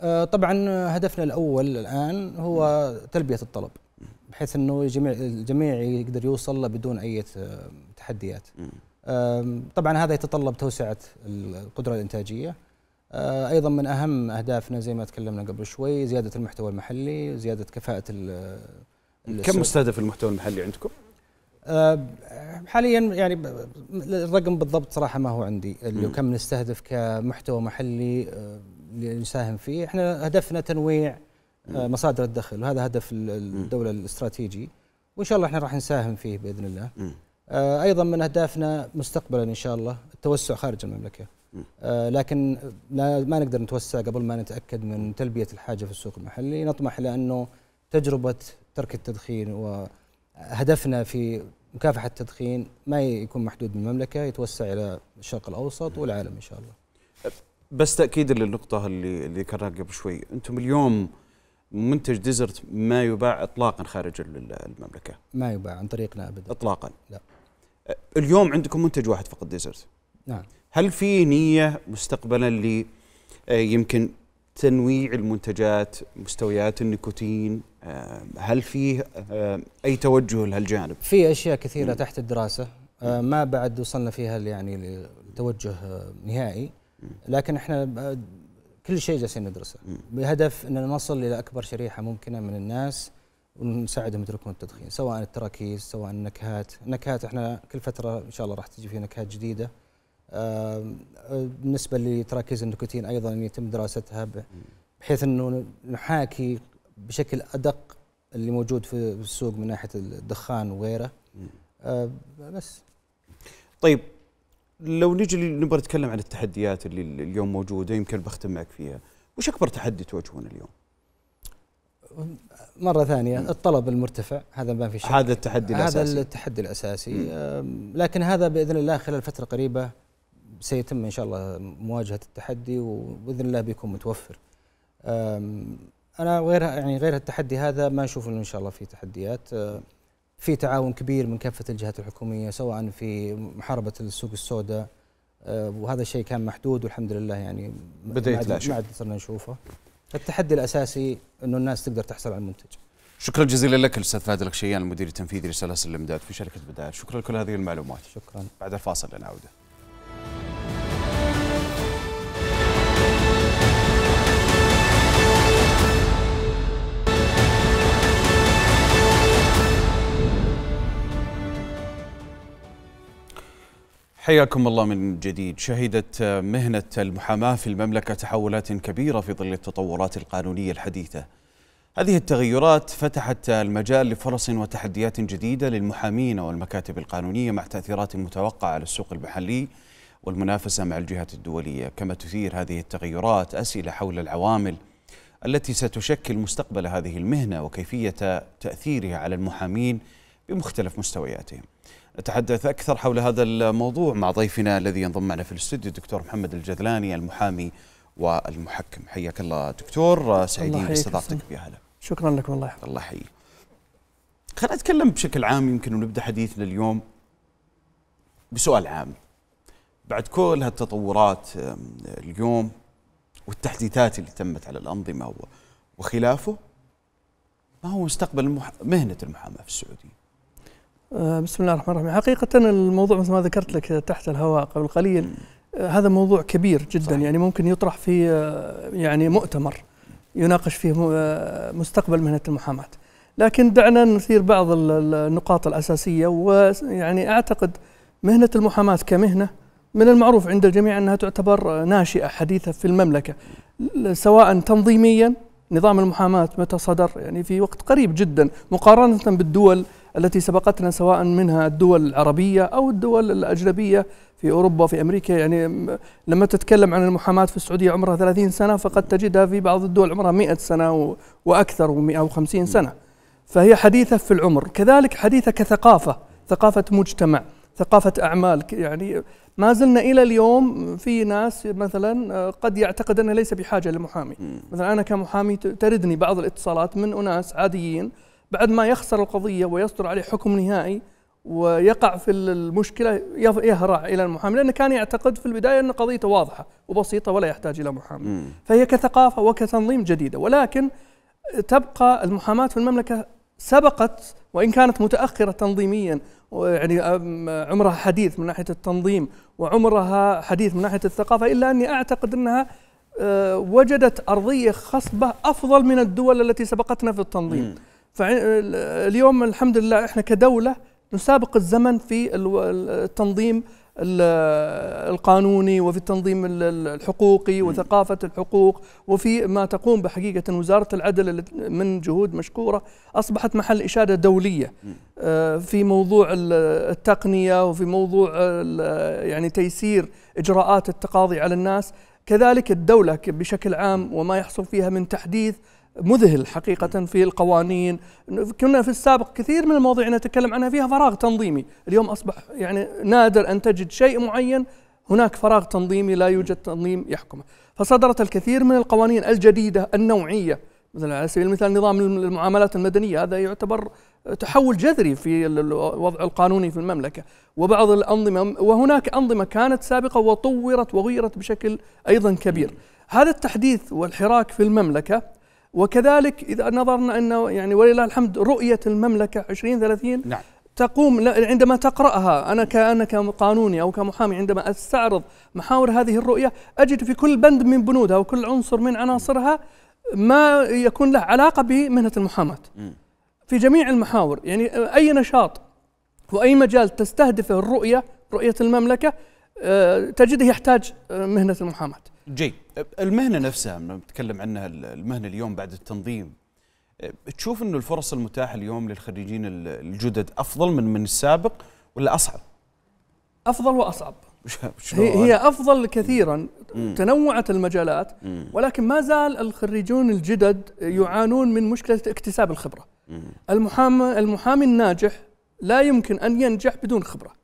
آه، طبعا هدفنا الاول الان هو تلبيه الطلب بحيث انه الجميع الجميع يقدر يوصل له بدون اي تحديات طبعا هذا يتطلب توسعة القدرة الإنتاجية أه، أيضا من أهم أهدافنا زي ما تكلمنا قبل شوي زيادة المحتوى المحلي زيادة كفاءة كم مستهدف المحتوى المحلي عندكم؟ أه، حاليا يعني الرقم بالضبط صراحه ما هو عندي اللي كم نستهدف كمحتوى محلي أه، نساهم فيه احنا هدفنا تنويع مصادر الدخل وهذا هدف الدوله الاستراتيجي وان شاء الله احنا راح نساهم فيه باذن الله آه، ايضا من اهدافنا مستقبلا ان شاء الله التوسع خارج المملكه آه، لكن لا ما نقدر نتوسع قبل ما نتاكد من تلبيه الحاجه في السوق المحلي نطمح الى انه تجربه ترك التدخين وهدفنا في مكافحه التدخين ما يكون محدود بالمملكه يتوسع الى الشرق الاوسط والعالم ان شاء الله بس تاكيدا للنقطه اللي اللي ذكرناها قبل شوي انتم اليوم منتج ديزرت ما يباع اطلاقا خارج المملكه ما يباع عن طريقنا ابدا اطلاقا لا اليوم عندكم منتج واحد فقط ديزرت نعم هل في نيه مستقبلا ل يمكن تنويع المنتجات مستويات النيكوتين هل فيه اي توجه لهالجانب في اشياء كثيره م. تحت الدراسه ما بعد وصلنا فيها يعني لتوجه نهائي لكن احنا كل شيء جالسين ندرسه بهدف ان نصل الى اكبر شريحه ممكنه من الناس ونساعدهم يتركون التدخين سواء التراكيز سواء النكهات النكهات احنا كل فتره ان شاء الله راح تجي في نكهات جديده بالنسبه لتراكيز النيكوتين ايضا يتم دراستها بحيث انه نحاكي بشكل ادق اللي موجود في السوق من ناحيه الدخان وغيره آه، بس طيب لو نجي نبغى نتكلم عن التحديات اللي اليوم موجوده يمكن بختم معك فيها، وش اكبر تحدي تواجهونه اليوم؟ مرة ثانية م. الطلب المرتفع هذا ما في شك هذا التحدي الأساسي هذا التحدي الأساسي لكن هذا بإذن الله خلال فترة قريبة سيتم إن شاء الله مواجهة التحدي وبإذن الله بيكون متوفر أنا غير يعني غير التحدي هذا ما أشوف إن شاء الله في تحديات في تعاون كبير من كافه الجهات الحكوميه سواء في محاربه السوق السوداء آه، وهذا الشيء كان محدود والحمد لله يعني بدا يتلاشى ما عاد صرنا نشوفه التحدي الاساسي انه الناس تقدر تحصل على المنتج شكرا جزيلا لك الاستاذ فادي الخشيان المدير التنفيذي لسلاسل الامداد في شركه بدايه شكرا لكل هذه المعلومات شكرا بعد الفاصل لنعوده حياكم الله من جديد شهدت مهنة المحاماة في المملكة تحولات كبيرة في ظل التطورات القانونية الحديثة هذه التغيرات فتحت المجال لفرص وتحديات جديدة للمحامين والمكاتب القانونية مع تأثيرات متوقعة على السوق المحلي والمنافسة مع الجهات الدولية كما تثير هذه التغيرات أسئلة حول العوامل التي ستشكل مستقبل هذه المهنة وكيفية تأثيرها على المحامين بمختلف مستوياتهم نتحدث أكثر حول هذا الموضوع مع ضيفنا الذي ينضم معنا في الاستوديو الدكتور محمد الجذلاني المحامي والمحكم حياك الله دكتور سعيدين باستضافتك يا هلا شكرا لك والله الله يحييك خلينا نتكلم بشكل عام يمكن ونبدا حديثنا اليوم بسؤال عام بعد كل هالتطورات اليوم والتحديثات اللي تمت على الأنظمة وخلافه ما هو مستقبل مهنة المحاماة في السعودية آه، بسم الله الرحمن الرحيم حقيقة الموضوع مثل ما ذكرت لك تحت الهواء قبل قليل آه، هذا موضوع كبير جدا صحيح. يعني ممكن يطرح في آه، يعني مؤتمر يناقش فيه مستقبل مهنة المحاماة لكن دعنا نثير بعض النقاط الأساسية ويعني أعتقد مهنة المحاماة كمهنة من المعروف عند الجميع أنها تعتبر ناشئة حديثة في المملكة سواء تنظيميا نظام المحاماة متى صدر يعني في وقت قريب جدا مقارنة بالدول التي سبقتنا سواء منها الدول العربية أو الدول الأجنبية في أوروبا في أمريكا يعني لما تتكلم عن المحاماة في السعودية عمرها 30 سنة فقد تجدها في بعض الدول عمرها 100 سنة وأكثر و150 سنة فهي حديثة في العمر كذلك حديثة كثقافة ثقافة مجتمع ثقافة أعمال يعني ما زلنا إلى اليوم في ناس مثلا آه، قد يعتقد أنه ليس بحاجة لمحامي مثلا أنا كمحامي تردني بعض الاتصالات من أناس عاديين بعد ما يخسر القضية ويصدر عليه حكم نهائي ويقع في المشكلة يهرع إلى المحامي لأنه كان يعتقد في البداية أن قضيته واضحة وبسيطة ولا يحتاج إلى محامي فهي كثقافة وكتنظيم جديدة ولكن تبقى المحاماة في المملكة سبقت وإن كانت متأخرة تنظيميا يعني عمرها حديث من ناحية التنظيم وعمرها حديث من ناحية الثقافة إلا أني أعتقد أنها آه، وجدت أرضية خصبة أفضل من الدول التي سبقتنا في التنظيم م. فاليوم الحمد لله احنا كدوله نسابق الزمن في التنظيم القانوني وفي التنظيم الحقوقي وثقافة الحقوق وفي ما تقوم بحقيقة وزارة العدل من جهود مشكورة أصبحت محل إشادة دولية آه، في موضوع التقنية وفي موضوع يعني تيسير إجراءات التقاضي على الناس كذلك الدولة بشكل عام وما يحصل فيها من تحديث مذهل حقيقة في القوانين كنا في السابق كثير من المواضيع نتكلم عنها فيها فراغ تنظيمي اليوم أصبح يعني نادر أن تجد شيء معين هناك فراغ تنظيمي لا يوجد تنظيم يحكمه فصدرت الكثير من القوانين الجديدة النوعية مثلا على سبيل المثال نظام المعاملات المدنية هذا يعتبر تحول جذري في الوضع القانوني في المملكة وبعض الأنظمة وهناك أنظمة كانت سابقة وطورت وغيرت بشكل أيضا كبير هذا التحديث والحراك في المملكة وكذلك إذا نظرنا أنه يعني ولله الحمد رؤية المملكة 2030 نعم تقوم عندما تقرأها أنا أنا كقانوني أو كمحامي عندما أستعرض محاور هذه الرؤية أجد في كل بند من بنودها وكل عنصر من عناصرها ما يكون له علاقة بمهنة المحاماة في جميع المحاور يعني أي نشاط وأي مجال تستهدفه الرؤية رؤية المملكة آه، تجده يحتاج آه، مهنه المحاماه. جيد، المهنه نفسها نتكلم عنها المهنه اليوم بعد التنظيم آه، تشوف انه الفرص المتاحه اليوم للخريجين الجدد افضل من من السابق ولا اصعب؟ افضل واصعب. *laughs* هي, هي افضل كثيرا تنوعت المجالات ولكن ما زال الخريجون الجدد يعانون من مشكله اكتساب الخبره. المحامي المحامي الناجح لا يمكن ان ينجح بدون خبره.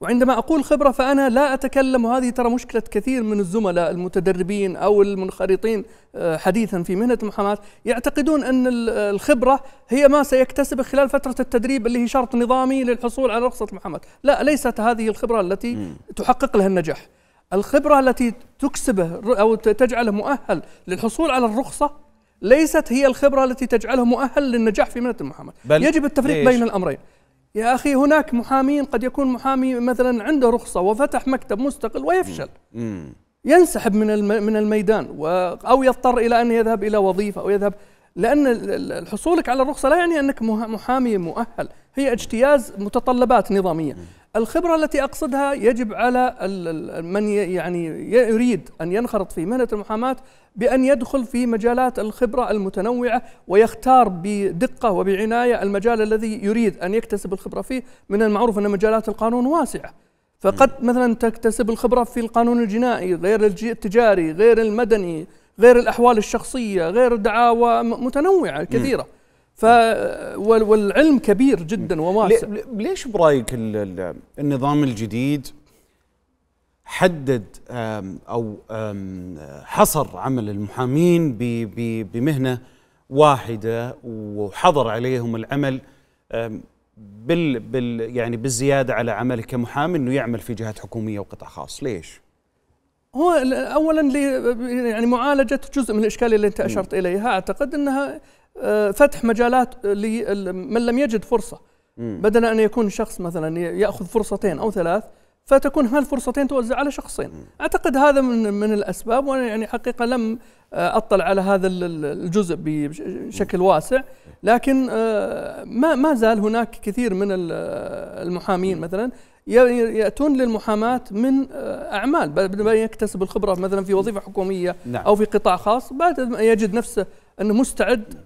وعندما أقول خبرة فأنا لا أتكلم وهذه ترى مشكلة كثير من الزملاء المتدربين أو المنخرطين آه، حديثا في مهنة المحاماة يعتقدون أن الخبرة هي ما سيكتسبه خلال فترة التدريب اللي هي شرط نظامي للحصول على رخصة المحاماة لا ليست هذه الخبرة التي تحقق لها النجاح الخبرة التي تكسبه أو تجعله مؤهل للحصول على الرخصة ليست هي الخبرة التي تجعله مؤهل للنجاح في مهنة المحاماة يجب التفريق بين الأمرين يا أخي هناك محامين قد يكون محامي مثلا عنده رخصة وفتح مكتب مستقل ويفشل ينسحب من من الميدان أو يضطر إلى أن يذهب إلى وظيفة أو يذهب لأن حصولك على الرخصة لا يعني أنك محامي مؤهل هي اجتياز متطلبات نظامية الخبرة التي أقصدها يجب على من يعني يريد أن ينخرط في مهنة المحاماة بأن يدخل في مجالات الخبرة المتنوعة ويختار بدقة وبعناية المجال الذي يريد أن يكتسب الخبرة فيه من المعروف أن مجالات القانون واسعة فقد مثلا تكتسب الخبرة في القانون الجنائي غير التجاري غير المدني غير الأحوال الشخصية غير دعاوى متنوعة كثيرة م. ف والعلم كبير جدا وواسع ليش برايك النظام الجديد حدد او حصر عمل المحامين بمهنه واحده وحظر عليهم العمل بال بال يعني بالزياده على عمله كمحامي انه يعمل في جهات حكوميه وقطاع خاص، ليش؟ هو اولا يعني معالجه جزء من الاشكاليه اللي انت اشرت اليها اعتقد انها آه، فتح مجالات لمن لم يجد فرصه بدل ان يكون شخص مثلا ياخذ فرصتين او ثلاث فتكون هالفرصتين توزع على شخصين اعتقد هذا من من الاسباب وانا يعني حقيقه لم آه، اطلع على هذا الجزء بشكل واسع لكن آه، ما ما زال هناك كثير من المحامين مثلا ياتون للمحاماه من آه، اعمال بدل ما يكتسب الخبره مثلا في وظيفه حكوميه نعم. او في قطاع خاص بعد يجد نفسه انه مستعد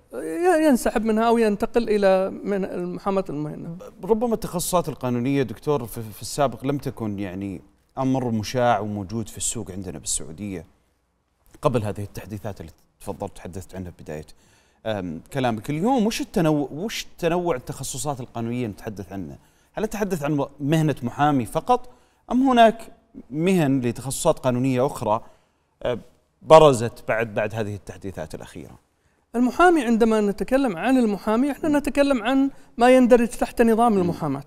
ينسحب منها او ينتقل الى من المحاماه المهنه. ربما التخصصات القانونيه دكتور في السابق لم تكن يعني امر مشاع وموجود في السوق عندنا بالسعوديه قبل هذه التحديثات اللي تفضلت تحدثت عنها في بدايه كلامك اليوم وش التنوع وش تنوع التخصصات القانونيه نتحدث عنه؟ هل أتحدث عن مهنة محامي فقط أم هناك مهن لتخصصات قانونية أخرى آه، برزت بعد بعد هذه التحديثات الأخيرة المحامي عندما نتكلم عن المحامي احنا نتكلم عن ما يندرج تحت نظام المحاماة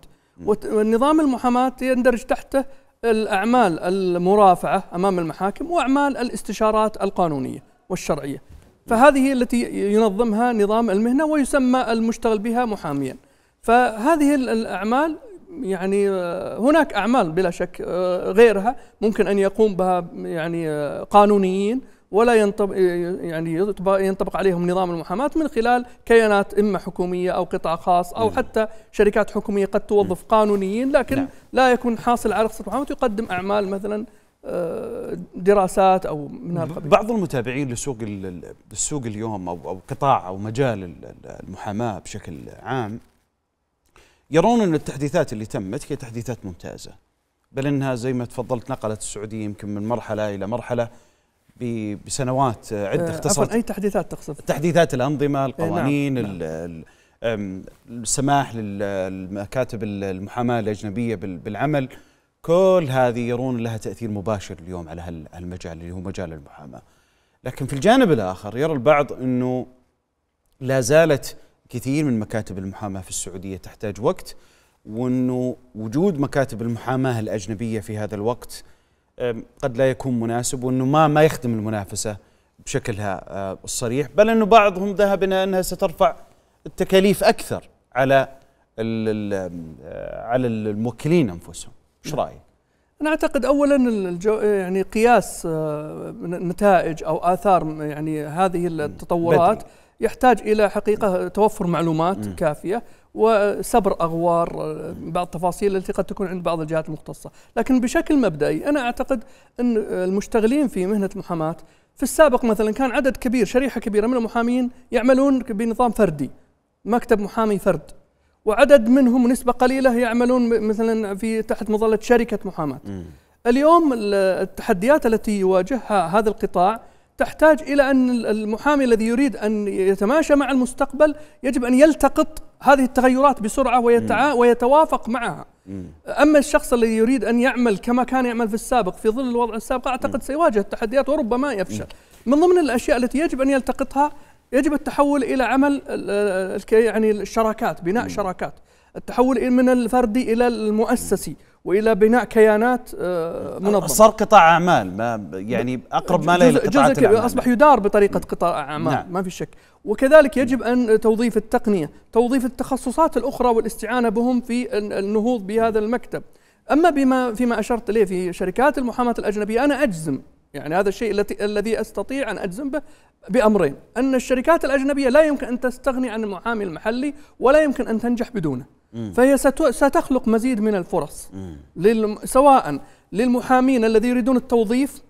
ونظام المحاماة يندرج تحته الأعمال المرافعة أمام المحاكم وأعمال الاستشارات القانونية والشرعية فهذه التي ينظمها نظام المهنة ويسمى المشتغل بها محاميا فهذه الأعمال يعني آه، هناك أعمال بلا شك آه، غيرها ممكن أن يقوم بها يعني آه، قانونيين ولا ينطبق يعني ينطبق عليهم نظام المحاماة من خلال كيانات إما حكومية أو قطاع خاص أو نعم. حتى شركات حكومية قد توظف نعم. قانونيين لكن نعم. لا يكون حاصل على رخصة المحاماه يقدم أعمال مثلا دراسات او من هالقبيل بعض المتابعين لسوق السوق اليوم او او قطاع او مجال المحاماه بشكل عام يرون ان التحديثات اللي تمت هي تحديثات ممتازه بل انها زي ما تفضلت نقلت السعوديه يمكن من مرحله الى مرحله بسنوات عده آه، اختصرت اي تحديثات تقصد؟ تحديثات الانظمه، إيه، نعم، القوانين، نعم. نعم. السماح للمكاتب المحاماه الاجنبيه بالعمل كل هذه يرون لها تاثير مباشر اليوم على هالمجال اللي هو مجال المحاماه. لكن في الجانب الاخر يرى البعض انه لا زالت كثير من مكاتب المحاماه في السعوديه تحتاج وقت وانه وجود مكاتب المحاماه الاجنبيه في هذا الوقت قد لا يكون مناسب وانه ما ما يخدم المنافسه بشكلها الصريح بل انه بعضهم ذهب الى انها سترفع التكاليف اكثر على أه، على الموكلين انفسهم ايش نعم. رايك انا اعتقد اولا الجو يعني قياس أه، نتائج او اثار يعني هذه التطورات بدري. يحتاج الى حقيقه توفر معلومات م. كافيه وسبر اغوار آه، بعض التفاصيل التي قد تكون عند بعض الجهات المختصه، لكن بشكل مبدئي انا اعتقد ان المشتغلين في مهنه المحاماه في السابق مثلا كان عدد كبير شريحه كبيره من المحامين يعملون بنظام فردي مكتب محامي فرد وعدد منهم نسبه قليله يعملون مثلا في تحت مظله شركه محاماه. اليوم التحديات التي يواجهها هذا القطاع تحتاج الى ان المحامي الذي يريد ان يتماشى مع المستقبل يجب ان يلتقط هذه التغيرات بسرعه ويتعا ويتوافق معها. اما الشخص الذي يريد ان يعمل كما كان يعمل في السابق في ظل الوضع السابق اعتقد سيواجه التحديات وربما يفشل. من ضمن الاشياء التي يجب ان يلتقطها يجب التحول الى عمل يعني الشراكات بناء شراكات التحول من الفردي الى المؤسسي والى بناء كيانات آه، منظمه صار قطاع اعمال ما يعني اقرب ما له جزء اصبح يدار بطريقه قطاع اعمال نعم. ما في شك وكذلك يجب ان توظيف التقنيه توظيف التخصصات الاخرى والاستعانه بهم في النهوض بهذا المكتب اما بما فيما اشرت اليه في شركات المحاماه الاجنبيه انا اجزم يعني هذا الشيء الذي استطيع ان اجزم به بامرين ان الشركات الاجنبيه لا يمكن ان تستغني عن المحامي المحلي ولا يمكن ان تنجح بدونه فهي ستخلق مزيد من الفرص للم سواء للمحامين الذي يريدون التوظيف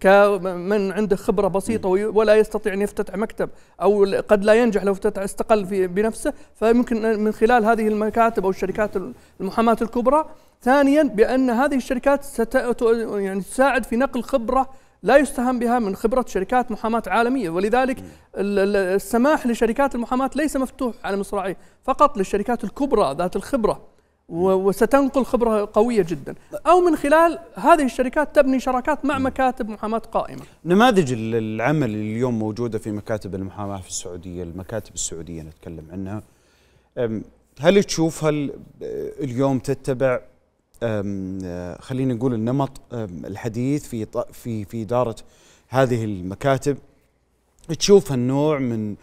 كمن عنده خبره بسيطه ولا يستطيع ان يفتتح مكتب او قد لا ينجح لو افتتح استقل في بنفسه فيمكن من خلال هذه المكاتب او الشركات المحاماه الكبرى ثانيا بان هذه الشركات ست يعني تساعد في نقل خبره لا يستهان بها من خبرة شركات محاماة عالمية ولذلك السماح لشركات المحاماة ليس مفتوح على مصراعيه فقط للشركات الكبرى ذات الخبرة وستنقل خبرة قوية جدا أو من خلال هذه الشركات تبني شراكات مع مكاتب محاماة قائمة نماذج العمل اليوم موجودة في مكاتب المحاماة في السعودية المكاتب السعودية نتكلم عنها هل تشوف هل أه، اليوم تتبع آه، خلينا نقول النمط الحديث في في في اداره هذه المكاتب تشوف هالنوع من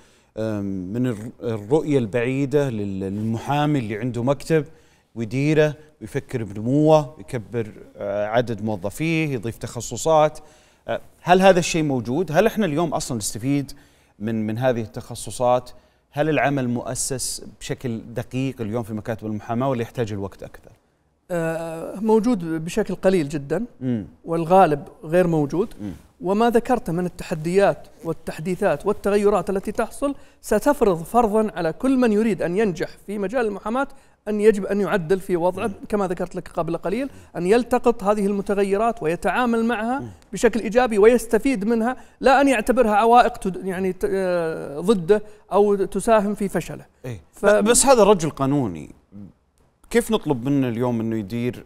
من الرؤيه البعيده للمحامي اللي عنده مكتب ويديره ويفكر بنموه يكبر آه، عدد موظفيه يضيف تخصصات أه، هل هذا الشيء موجود هل احنا اليوم اصلا نستفيد من من هذه التخصصات هل العمل مؤسس بشكل دقيق اليوم في مكاتب المحاماه ولا يحتاج الوقت اكثر آه، موجود بشكل قليل جدا والغالب غير موجود وما ذكرته من التحديات والتحديثات والتغيرات التي تحصل ستفرض فرضا على كل من يريد ان ينجح في مجال المحاماه ان يجب ان يعدل في وضعه كما ذكرت لك قبل قليل ان يلتقط هذه المتغيرات ويتعامل معها بشكل ايجابي ويستفيد منها لا ان يعتبرها عوائق يعني آه، ضده او تساهم في فشله. إيه. بس هذا الرجل قانوني كيف نطلب منه اليوم انه يدير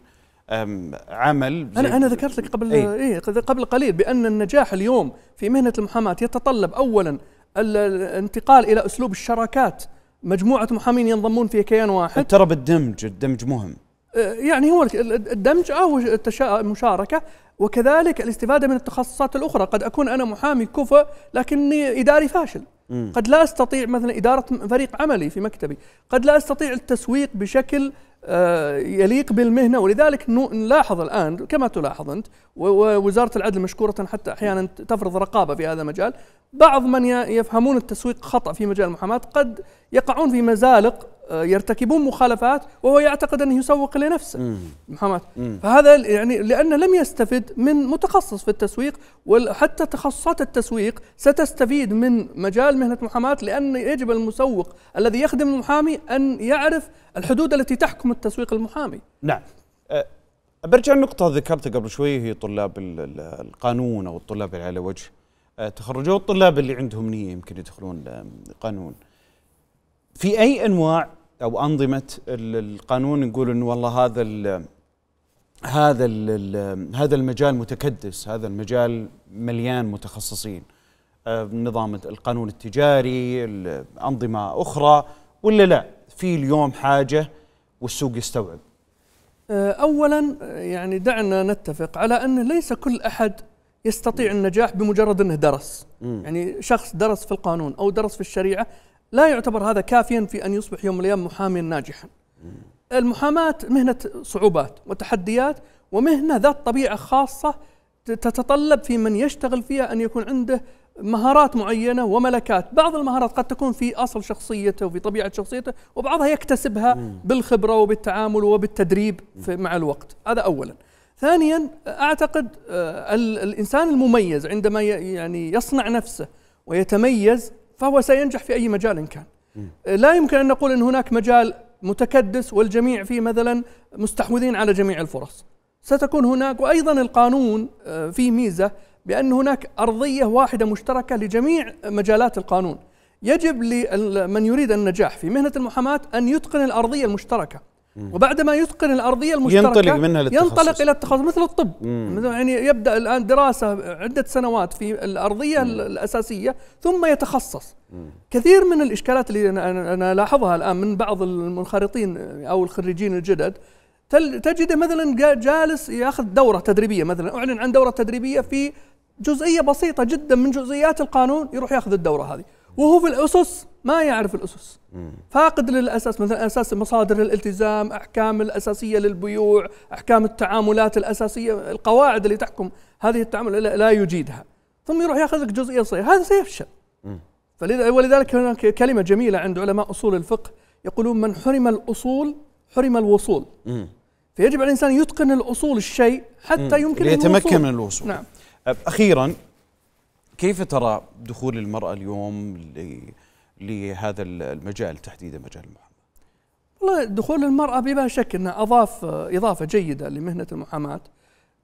عمل انا انا ذكرت لك قبل إيه؟, إيه، قبل قليل بان النجاح اليوم في مهنه المحاماه يتطلب اولا الانتقال الى اسلوب الشراكات مجموعه محامين ينضمون في كيان واحد ترى بالدمج الدمج مهم آه، يعني هو الدمج او المشاركه وكذلك الاستفاده من التخصصات الاخرى، قد اكون انا محامي كفء لكني اداري فاشل. قد لا استطيع مثلا اداره فريق عملي في مكتبي، قد لا استطيع التسويق بشكل آه، يليق بالمهنه ولذلك نلاحظ الان كما تلاحظ انت ووزاره العدل مشكوره حتى احيانا تفرض رقابه في هذا المجال، بعض من يفهمون التسويق خطا في مجال المحاماه قد يقعون في مزالق يرتكبون مخالفات وهو يعتقد انه يسوق لنفسه مم. محمد مم. فهذا يعني لانه لم يستفد من متخصص في التسويق وحتى تخصصات التسويق ستستفيد من مجال مهنه المحاماه لان يجب المسوق الذي يخدم المحامي ان يعرف الحدود التي تحكم التسويق المحامي. نعم. أه، برجع لنقطه ذكرتها قبل شوي هي طلاب القانون او الطلاب اللي على وجه أه، تخرجوا الطلاب اللي عندهم نيه يمكن يدخلون قانون. في اي انواع او انظمه القانون نقول انه والله هذا الـ هذا الـ هذا المجال متكدس، هذا المجال مليان متخصصين. آه، نظام القانون التجاري، انظمه اخرى ولا لا؟ في اليوم حاجه والسوق يستوعب. آه، اولا آه، يعني دعنا نتفق على ان ليس كل احد يستطيع النجاح بمجرد انه درس. يعني شخص درس في القانون او درس في الشريعه لا يعتبر هذا كافيا في أن يصبح يوم من الأيام محاميا ناجحا المحاماة مهنة صعوبات وتحديات ومهنة ذات طبيعة خاصة تتطلب في من يشتغل فيها أن يكون عنده مهارات معينة وملكات بعض المهارات قد تكون في أصل شخصيته وفي طبيعة شخصيته وبعضها يكتسبها بالخبرة وبالتعامل وبالتدريب مع الوقت هذا أولا ثانيا أعتقد آه، الإنسان المميز عندما يعني يصنع نفسه ويتميز فهو سينجح في أي مجال كان أه، لا يمكن أن نقول أن هناك مجال متكدس والجميع فيه مثلا مستحوذين على جميع الفرص ستكون هناك وأيضا القانون أه، فيه ميزة بأن هناك أرضية واحدة مشتركة لجميع مجالات القانون يجب لمن يريد النجاح في مهنة المحاماة أن يتقن الأرضية المشتركة وبعدما يتقن الارضيه المشتركه ينطلق منها للتخصص ينطلق الى التخصص مثل الطب مم. يعني يبدا الان دراسه عده سنوات في الارضيه مم. الاساسيه ثم يتخصص مم. كثير من الاشكالات اللي انا ألاحظها لاحظها الان من بعض المنخرطين او الخريجين الجدد تجده مثلا جالس ياخذ دوره تدريبيه مثلا اعلن عن دوره تدريبيه في جزئيه بسيطه جدا من جزئيات القانون يروح ياخذ الدوره هذه وهو في الاسس ما يعرف الاسس فاقد للاساس مثلا اساس مصادر الالتزام احكام الاساسيه للبيوع احكام التعاملات الاساسيه القواعد اللي تحكم هذه التعامل لا يجيدها ثم يروح ياخذ لك جزئيه صغيره هذا سيفشل ولذلك هناك كلمه جميله عند علماء اصول الفقه يقولون من حرم الاصول حرم الوصول فيجب على الانسان يتقن الاصول الشيء حتى يمكن يتمكن من الوصول نعم اخيرا كيف ترى دخول المرأة اليوم لهذا المجال تحديدا مجال المحاماة؟ والله دخول المرأة بلا شك أنه أضاف إضافة جيدة لمهنة المحاماة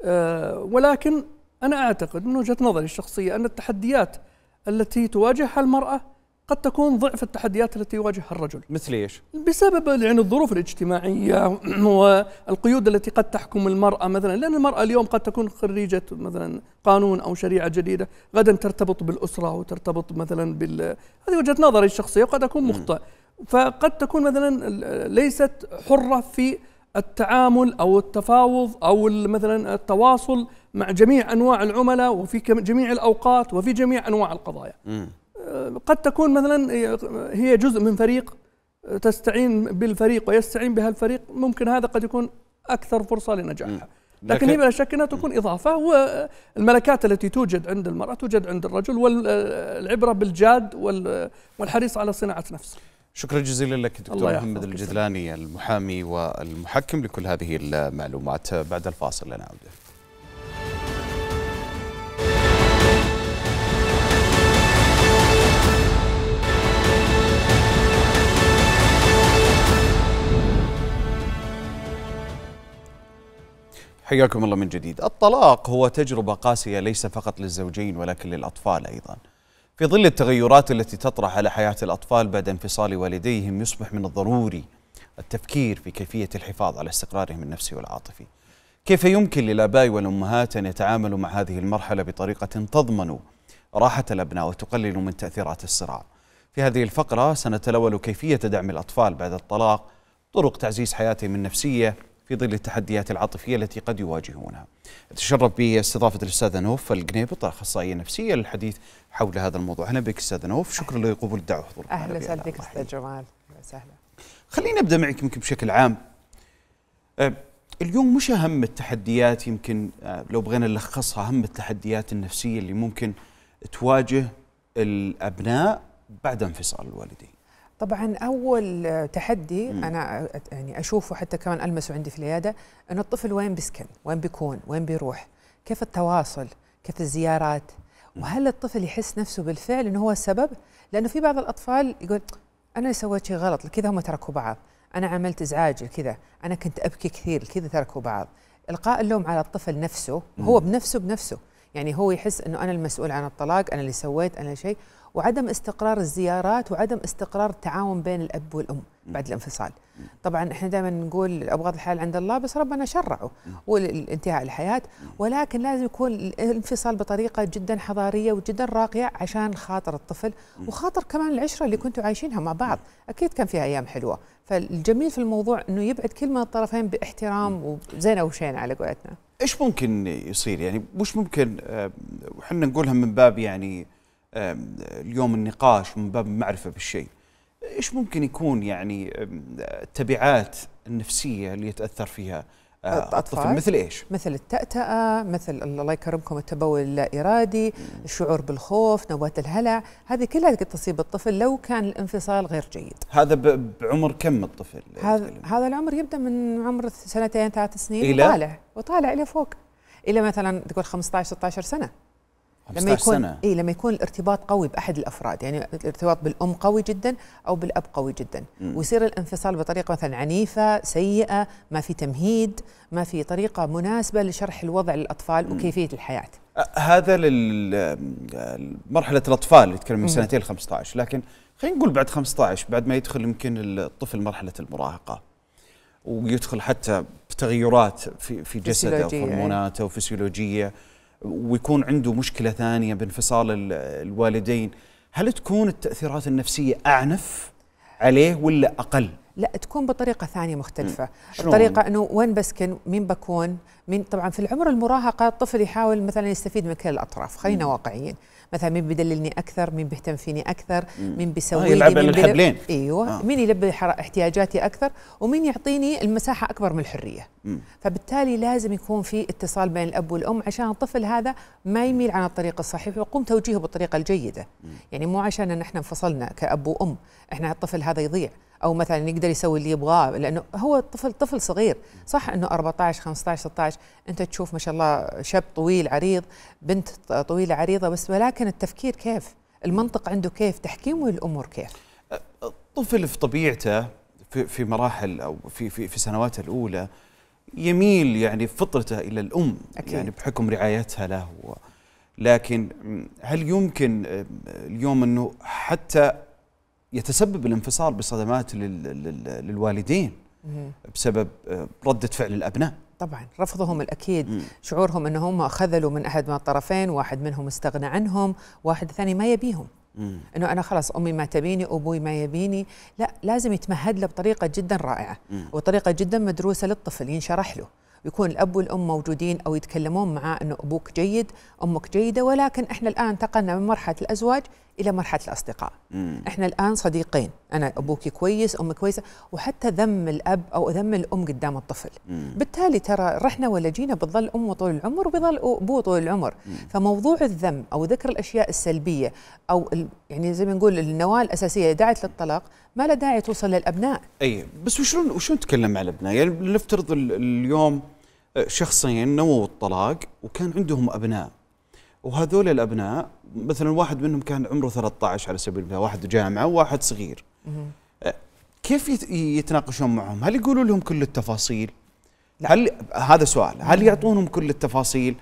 آه، ولكن أنا أعتقد من وجهة نظري الشخصية أن التحديات التي تواجهها المرأة قد تكون ضعف التحديات التي يواجهها الرجل مثل ايش؟ بسبب يعني الظروف الاجتماعيه *clears throat* والقيود التي قد تحكم المراه مثلا لان المراه اليوم قد تكون خريجه مثلا قانون او شريعه جديده، غدا ترتبط بالاسره وترتبط مثلا بال *clears throat* هذه وجهه نظري الشخصيه وقد اكون مخطئ فقد تكون مثلا ليست حره في التعامل او التفاوض او مثلا التواصل مع جميع انواع العملاء وفي جميع الاوقات وفي جميع انواع القضايا. قد تكون مثلا هي جزء من فريق تستعين بالفريق ويستعين بها الفريق ممكن هذا قد يكون اكثر فرصه لنجاحها لكن هي بلا شك انها تكون اضافه والملكات التي توجد عند المراه توجد عند الرجل والعبره بالجاد والحريص على صناعه نفسه شكرا جزيلا لك دكتور محمد الجذلاني المحامي والمحكم لكل هذه المعلومات بعد الفاصل لنعود حياكم الله من جديد الطلاق هو تجربة قاسية ليس فقط للزوجين ولكن للأطفال أيضا في ظل التغيرات التي تطرح على حياة الأطفال بعد انفصال والديهم يصبح من الضروري التفكير في كيفية الحفاظ على استقرارهم النفسي والعاطفي كيف يمكن للآباء والأمهات أن يتعاملوا مع هذه المرحلة بطريقة تضمن راحة الأبناء وتقلل من تأثيرات الصراع في هذه الفقرة سنتلول كيفية دعم الأطفال بعد الطلاق طرق تعزيز حياتهم النفسية في ظل التحديات العاطفية التي قد يواجهونها تشرف باستضافة الأستاذ نوف القنيبط أخصائية نفسية للحديث حول هذا الموضوع أهلا بك أستاذ نوف شكرا لقبول الدعوة أهلا وسهلا بك أستاذ جمال وسهلا خلينا نبدأ معك يمكن بشكل عام أه، اليوم مش أهم التحديات يمكن أه، لو بغينا نلخصها أهم التحديات النفسية اللي ممكن تواجه الأبناء بعد انفصال الوالدين طبعا اول تحدي انا يعني اشوفه حتى كمان المسه عندي في العياده انه الطفل وين بيسكن وين بيكون وين بيروح كيف التواصل كيف الزيارات وهل الطفل يحس نفسه بالفعل انه هو السبب لانه في بعض الاطفال يقول انا سويت شيء غلط لكذا هم تركوا بعض انا عملت ازعاج لكذا انا كنت ابكي كثير لكذا تركوا بعض القاء اللوم على الطفل نفسه هو بنفسه بنفسه يعني هو يحس انه انا المسؤول عن الطلاق انا اللي سويت انا شيء وعدم استقرار الزيارات وعدم استقرار التعاون بين الاب والام بعد الانفصال طبعا احنا دائما نقول ابغض الحال عند الله بس ربنا شرعه والانتهاء الحياه ولكن لازم يكون الانفصال بطريقه جدا حضاريه وجدا راقيه عشان خاطر الطفل وخاطر كمان العشره اللي كنتوا عايشينها مع بعض اكيد كان فيها ايام حلوه فالجميل في الموضوع انه يبعد كل من الطرفين باحترام وزينه وشينه على قولتنا ايش ممكن يصير يعني مش ممكن آه، وحنا نقولها من باب يعني اليوم النقاش من باب المعرفه بالشيء ايش ممكن يكون يعني التبعات النفسيه اللي يتاثر فيها آه، الطفل مثل ايش؟ مثل التأتأة، مثل الله يكرمكم التبول اللا ارادي، الشعور بالخوف، نوبات الهلع، هذه كلها قد تصيب الطفل لو كان الانفصال غير جيد. هذا بعمر كم الطفل؟ هذا هذا العمر يبدا من عمر سنتين ثلاث سنين إلى؟ وطالع وطالع الى فوق الى مثلا تقول 15 16 سنه. لما يكون سنة. إيه لما يكون الارتباط قوي باحد الافراد يعني الارتباط بالام قوي جدا او بالاب قوي جدا م. ويصير الانفصال بطريقه مثلا عنيفه سيئه ما في تمهيد ما في طريقه مناسبه لشرح الوضع للاطفال م. وكيفيه الحياه هذا لمرحله الاطفال اللي تكلم من سنتين ل 15 لكن خلينا نقول بعد 15 بعد ما يدخل يمكن الطفل مرحله المراهقه ويدخل حتى بتغيرات في في جسده وهرموناته وفسيولوجيه إيه. ويكون عنده مشكله ثانيه بانفصال الوالدين هل تكون التاثيرات النفسيه اعنف عليه ولا اقل لا تكون بطريقه ثانيه مختلفه الطريقه انه وين بسكن مين بكون مين طبعا في العمر المراهقه الطفل يحاول مثلا يستفيد من كل الاطراف خلينا واقعيين مثلا مين بيدللني اكثر مين بيهتم فيني اكثر مين بيسوي آه، لي يلعب مين الحبلين ايوه آه. مين يلبي احتياجاتي اكثر ومين يعطيني المساحه اكبر من الحريه مم. فبالتالي لازم يكون في اتصال بين الاب والام عشان الطفل هذا ما يميل عن الطريق الصحيح ويقوم توجيهه بالطريقه الجيده مم. يعني مو عشان ان احنا انفصلنا كاب وام احنا الطفل هذا يضيع او مثلا يقدر يسوي اللي يبغاه لانه هو طفل طفل صغير صح انه 14 15 16 انت تشوف ما شاء الله شاب طويل عريض بنت طويله عريضه بس ولكن التفكير كيف المنطق عنده كيف تحكيمه الامور كيف الطفل في طبيعته في, في مراحل او في في في سنواته الاولى يميل يعني فطرته الى الام أكيد. يعني بحكم رعايتها له لكن هل يمكن اليوم انه حتى يتسبب الانفصال بصدمات للوالدين بسبب آه، ردة فعل الأبناء طبعا رفضهم الأكيد م. شعورهم أنهم خذلوا من أحد من الطرفين واحد منهم استغنى عنهم واحد ثاني ما يبيهم أنه أنا خلاص أمي ما تبيني أبوي ما يبيني لا لازم يتمهد له بطريقة جدا رائعة م. وطريقة جدا مدروسة للطفل ينشرح له يكون الاب والام موجودين او يتكلمون معاه انه ابوك جيد امك جيده ولكن احنا الان انتقلنا من مرحله الازواج الى مرحله الاصدقاء مم. احنا الان صديقين انا ابوك كويس امك كويسه وحتى ذم الاب او ذم الام قدام الطفل مم. بالتالي ترى رحنا ولا جينا بتظل امه طول العمر وبيظل ابوه طول العمر مم. فموضوع الذم او ذكر الاشياء السلبيه او يعني زي ما نقول النواه الاساسيه دعت للطلاق ما لا داعي توصل للابناء اي بس وشلون وشلون نتكلم على الابناء يعني نفترض اليوم آه، شخصين نووا الطلاق وكان عندهم ابناء وهذول الابناء مثلا واحد منهم كان عمره 13 على سبيل المثال واحد جامعه وواحد صغير أه، كيف يتناقشون معهم هل يقولوا لهم كل التفاصيل لا. هل هذا سؤال هل يعطونهم كل التفاصيل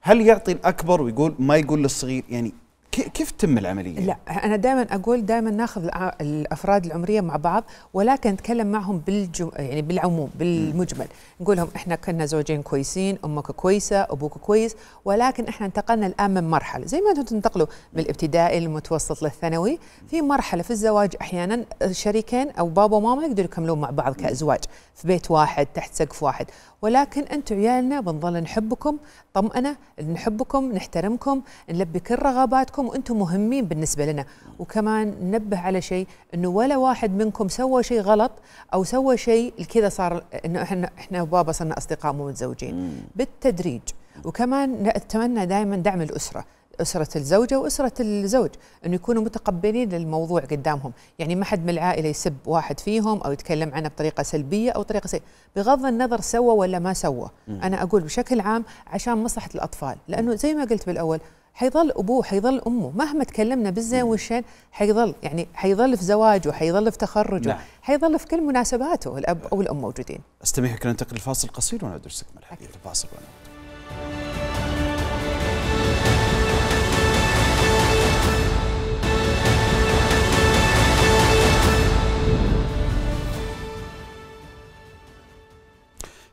هل يعطي الاكبر ويقول ما يقول للصغير يعني كيف تتم العمليه؟ لا انا دائما اقول دائما ناخذ الافراد العمريه مع بعض ولكن نتكلم معهم بالجو يعني بالعموم بالمجمل نقول لهم احنا كنا زوجين كويسين امك كويسه ابوك كويس ولكن احنا انتقلنا الان من مرحله زي ما انتم تنتقلوا من الابتدائي للمتوسط للثانوي في مرحله في الزواج احيانا شريكين او بابا وماما يقدروا يكملون مع بعض كازواج في بيت واحد تحت سقف واحد ولكن انتم عيالنا بنظل نحبكم طمأنة نحبكم نحترمكم نلبي كل رغباتكم وانتم مهمين بالنسبة لنا وكمان ننبه على شيء انه ولا واحد منكم سوى شيء غلط او سوى شيء كذا صار انه احنا احنا وبابا صرنا اصدقاء مو متزوجين بالتدريج وكمان نتمنى دائما دعم الاسره أسرة الزوجة وأسرة الزوج أنه يكونوا متقبلين للموضوع قدامهم يعني ما حد من العائلة يسب واحد فيهم أو يتكلم عنه بطريقة سلبية أو طريقة سيئة بغض النظر سوى ولا ما سوى أنا أقول بشكل عام عشان مصلحة الأطفال لأنه زي ما قلت بالأول حيظل ابوه حيظل امه مهما تكلمنا بالزين والشين حيظل يعني حيظل في زواجه حيظل في تخرجه نعم. حيظل في كل مناسباته الاب او الام موجودين استميحك كنا ننتقل لفاصل قصير ونعود لكم الحديث فاصل ونعود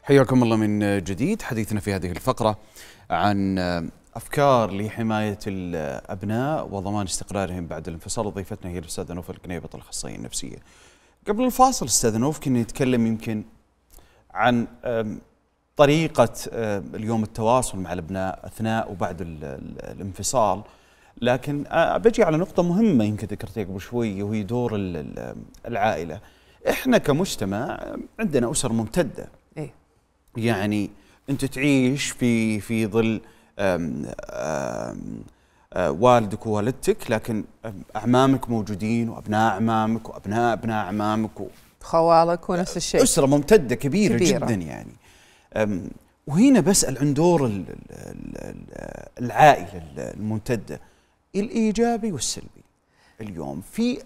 حياكم الله من جديد حديثنا في هذه الفقرة عن أفكار لحماية الأبناء وضمان استقرارهم بعد الانفصال ضيفتنا هي الأستاذة نوف القنيبة الأخصائية النفسية قبل الفاصل أستاذ نوف كنا نتكلم يمكن عن طريقة اليوم التواصل مع الأبناء أثناء وبعد الانفصال لكن بجي على نقطة مهمة يمكن ذكرتها قبل شوي وهي دور العائلة احنا كمجتمع عندنا أسر ممتدة يعني انت تعيش في في ظل أم أم والدك ووالدتك لكن اعمامك موجودين وابناء اعمامك وابناء ابناء اعمامك خوالك ونفس الشيء اسره ممتده كبيره, كبيرة. جدا يعني وهنا بسال عن دور العائله الممتده الايجابي والسلبي اليوم في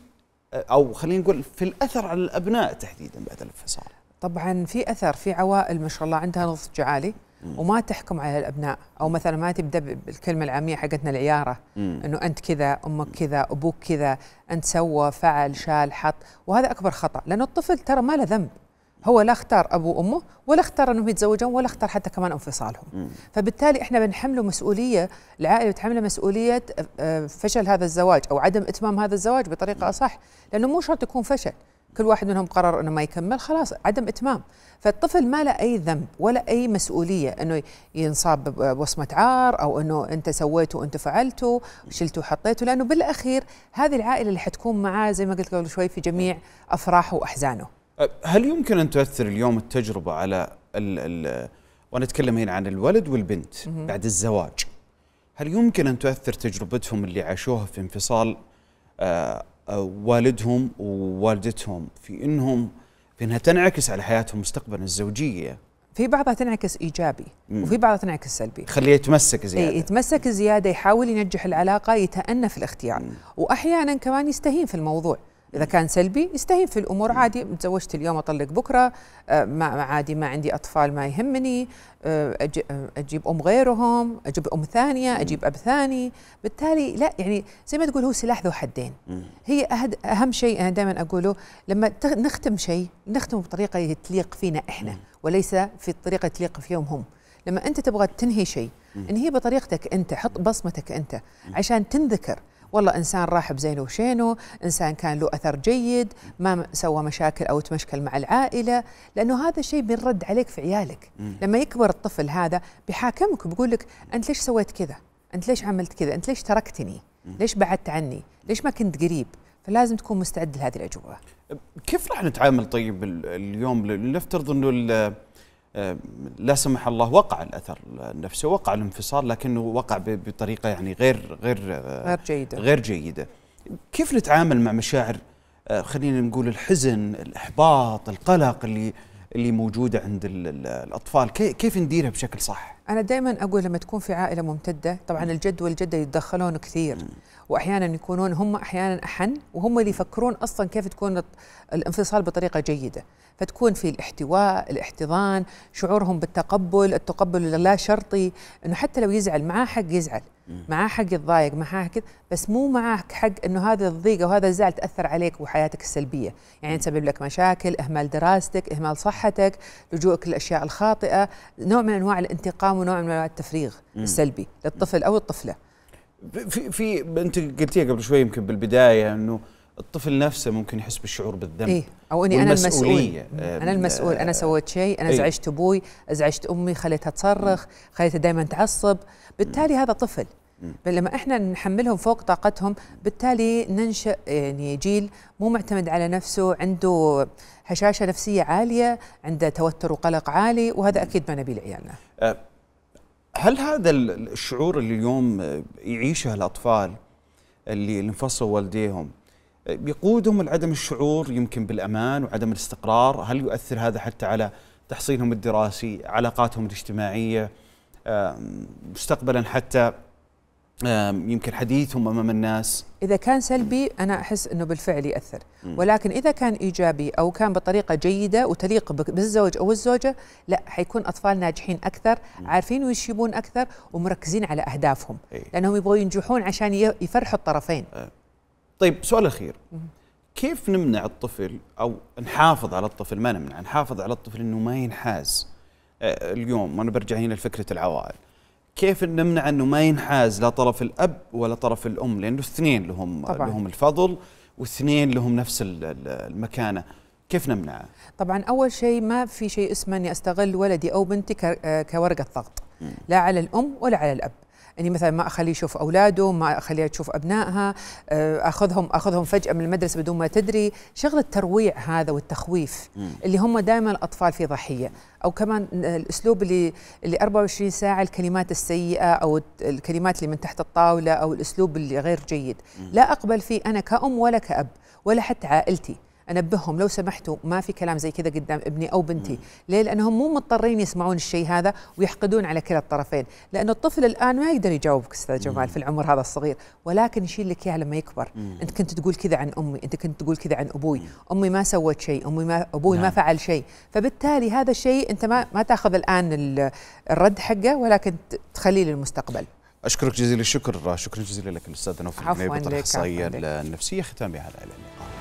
او خلينا نقول في الاثر على الابناء تحديدا بعد الانفصال طبعا في اثر في عوائل ما شاء الله عندها نضج عالي وما تحكم على الابناء او مثلا ما تبدا بالكلمه العاميه حقتنا العياره انه انت كذا امك كذا ابوك كذا انت سوى فعل شال حط وهذا اكبر خطا لانه الطفل ترى ما له ذنب هو لا اختار ابوه وامه ولا اختار انهم يتزوجون ولا اختار حتى كمان انفصالهم فبالتالي احنا بنحمله مسؤوليه العائله بتحمله مسؤوليه آه، آه، فشل هذا الزواج او عدم اتمام هذا الزواج بطريقه اصح لانه مو شرط يكون فشل كل واحد منهم قرر انه ما يكمل خلاص عدم اتمام فالطفل ما له اي ذنب ولا اي مسؤوليه انه ينصاب بوصمه عار او انه انت سويته وانت فعلته شلته وحطيته لانه بالاخير هذه العائله اللي حتكون معاه زي ما قلت قبل شوي في جميع افراحه واحزانه أه، هل يمكن ان تؤثر اليوم التجربه على ال ال وانا اتكلم هنا عن الولد والبنت بعد الزواج هل يمكن ان تؤثر تجربتهم اللي عاشوها في انفصال أه، آه، والدهم ووالدتهم في انهم في انها تنعكس على حياتهم مستقبلا الزوجيه في بعضها تنعكس ايجابي مم. وفي بعضها تنعكس سلبي خليه يتمسك زياده يتمسك زياده يحاول ينجح العلاقه يتأنى في الاختيار مم. واحيانا كمان يستهين في الموضوع اذا كان سلبي يستهين في الامور عادي تزوجت اليوم اطلق بكره آه، ما عادي ما عندي اطفال ما يهمني آه، آه، اجيب ام غيرهم اجيب ام ثانيه اجيب اب ثاني بالتالي لا يعني زي ما تقول هو سلاح ذو حدين هي اهم شيء انا دائما اقوله لما نختم شيء نختمه بطريقه تليق فينا احنا وليس في الطريقه تليق فيهم هم لما انت تبغى تنهي شيء انهي بطريقتك انت حط بصمتك انت عشان تنذكر والله انسان راح بزينه وشينه انسان كان له اثر جيد ما سوى مشاكل او تمشكل مع العائله لانه هذا الشيء بيرد عليك في عيالك لما يكبر الطفل هذا بيحاكمك وبيقول لك انت ليش سويت كذا انت ليش عملت كذا انت ليش تركتني ليش بعدت عني ليش ما كنت قريب فلازم تكون مستعد لهذه الاجوبه كيف راح نتعامل طيب اليوم لنفترض انه آه، لا سمح الله وقع الاثر النفسي وقع الانفصال لكنه وقع بطريقه يعني غير غير آه، غير جيده غير جيده كيف نتعامل مع مشاعر آه، خلينا نقول الحزن الاحباط القلق اللي اللي موجوده عند الاطفال كيف نديرها بشكل صح انا دائما اقول لما تكون في عائله ممتده طبعا الجد والجده يتدخلون كثير واحيانا يكونون هم احيانا احن وهم اللي يفكرون اصلا كيف تكون الانفصال بطريقه جيده فتكون في الاحتواء الاحتضان شعورهم بالتقبل التقبل اللا شرطي انه حتى لو يزعل معاه حق يزعل معاه حق يتضايق معاه كذا بس مو معاه حق انه هذا الضيقه وهذا الزعل تاثر عليك وحياتك السلبيه يعني تسبب لك مشاكل اهمال دراستك اهمال صحتك لجوءك للاشياء الخاطئه نوع من انواع الانتقام هو نوع من انواع التفريغ السلبي للطفل او الطفله في في انت قلتيها قبل شوي يمكن بالبدايه انه الطفل نفسه ممكن يحس بالشعور بالذنب إيه؟ او اني انا المسؤول آه، انا المسؤول انا آه، سويت شيء انا إيه؟ ابوي ازعجت امي خليتها تصرخ خليتها دائما تعصب بالتالي هذا طفل لما احنا نحملهم فوق طاقتهم بالتالي ننشا يعني جيل مو معتمد على نفسه عنده هشاشه نفسيه عاليه عنده توتر وقلق عالي وهذا اكيد ما نبي لعيالنا آه، هل هذا الشعور اللي اليوم يعيشه الأطفال اللي انفصلوا والديهم يقودهم لعدم الشعور يمكن بالأمان وعدم الاستقرار هل يؤثر هذا حتى على تحصيلهم الدراسي علاقاتهم الاجتماعية مستقبلا حتى يمكن حديثهم امام الناس اذا كان سلبي انا احس انه بالفعل ياثر ولكن اذا كان ايجابي او كان بطريقه جيده وتليق بالزوج او الزوجه لا حيكون اطفال ناجحين اكثر عارفين ويشيبون اكثر ومركزين على اهدافهم إيه. لانهم يبغوا ينجحون عشان يفرحوا الطرفين آه. طيب سؤال اخير كيف نمنع الطفل او نحافظ على الطفل ما نمنع نحافظ على الطفل انه ما ينحاز آه، اليوم وانا برجع هنا لفكره العوائل كيف نمنع انه ما ينحاز لا طرف الاب ولا طرف الام لانه الاثنين لهم طبعاً. لهم الفضل واثنين لهم نفس المكانه كيف نمنعه طبعا اول شيء ما في شيء اسمه اني استغل ولدي او بنتي آه، كورقه ضغط لا على الام ولا على الاب اني مثلا ما اخليه يشوف اولاده ما اخليها تشوف ابنائها آه، اخذهم اخذهم فجاه من المدرسه بدون ما تدري شغل الترويع هذا والتخويف اللي هم دائما الاطفال في ضحيه او كمان الاسلوب اللي اللي 24 ساعه الكلمات السيئه او الكلمات اللي من تحت الطاوله او الاسلوب اللي غير جيد لا اقبل فيه انا كأم ولا كأب ولا حتى عائلتي انبههم لو سمحتوا ما في كلام زي كذا قدام ابني او بنتي، ليه؟ لانهم مو مضطرين يسمعون الشيء هذا ويحقدون على كلا الطرفين، لان الطفل الان ما يقدر يجاوبك استاذ جمال في العمر هذا الصغير، ولكن يشيل لك اياه لما يكبر، انت كنت تقول كذا عن امي، انت كنت تقول كذا عن ابوي، امي ما سوت شيء، امي ما ابوي ما نعم. فعل شيء، فبالتالي هذا الشيء انت ما ما تاخذ الان الرد حقه ولكن تخليه للمستقبل. اشكرك جزيل الشكر، شكرا جزيلا لك الاستاذ نوفل عفوا لك النفسيه ختامي هذا اللقاء.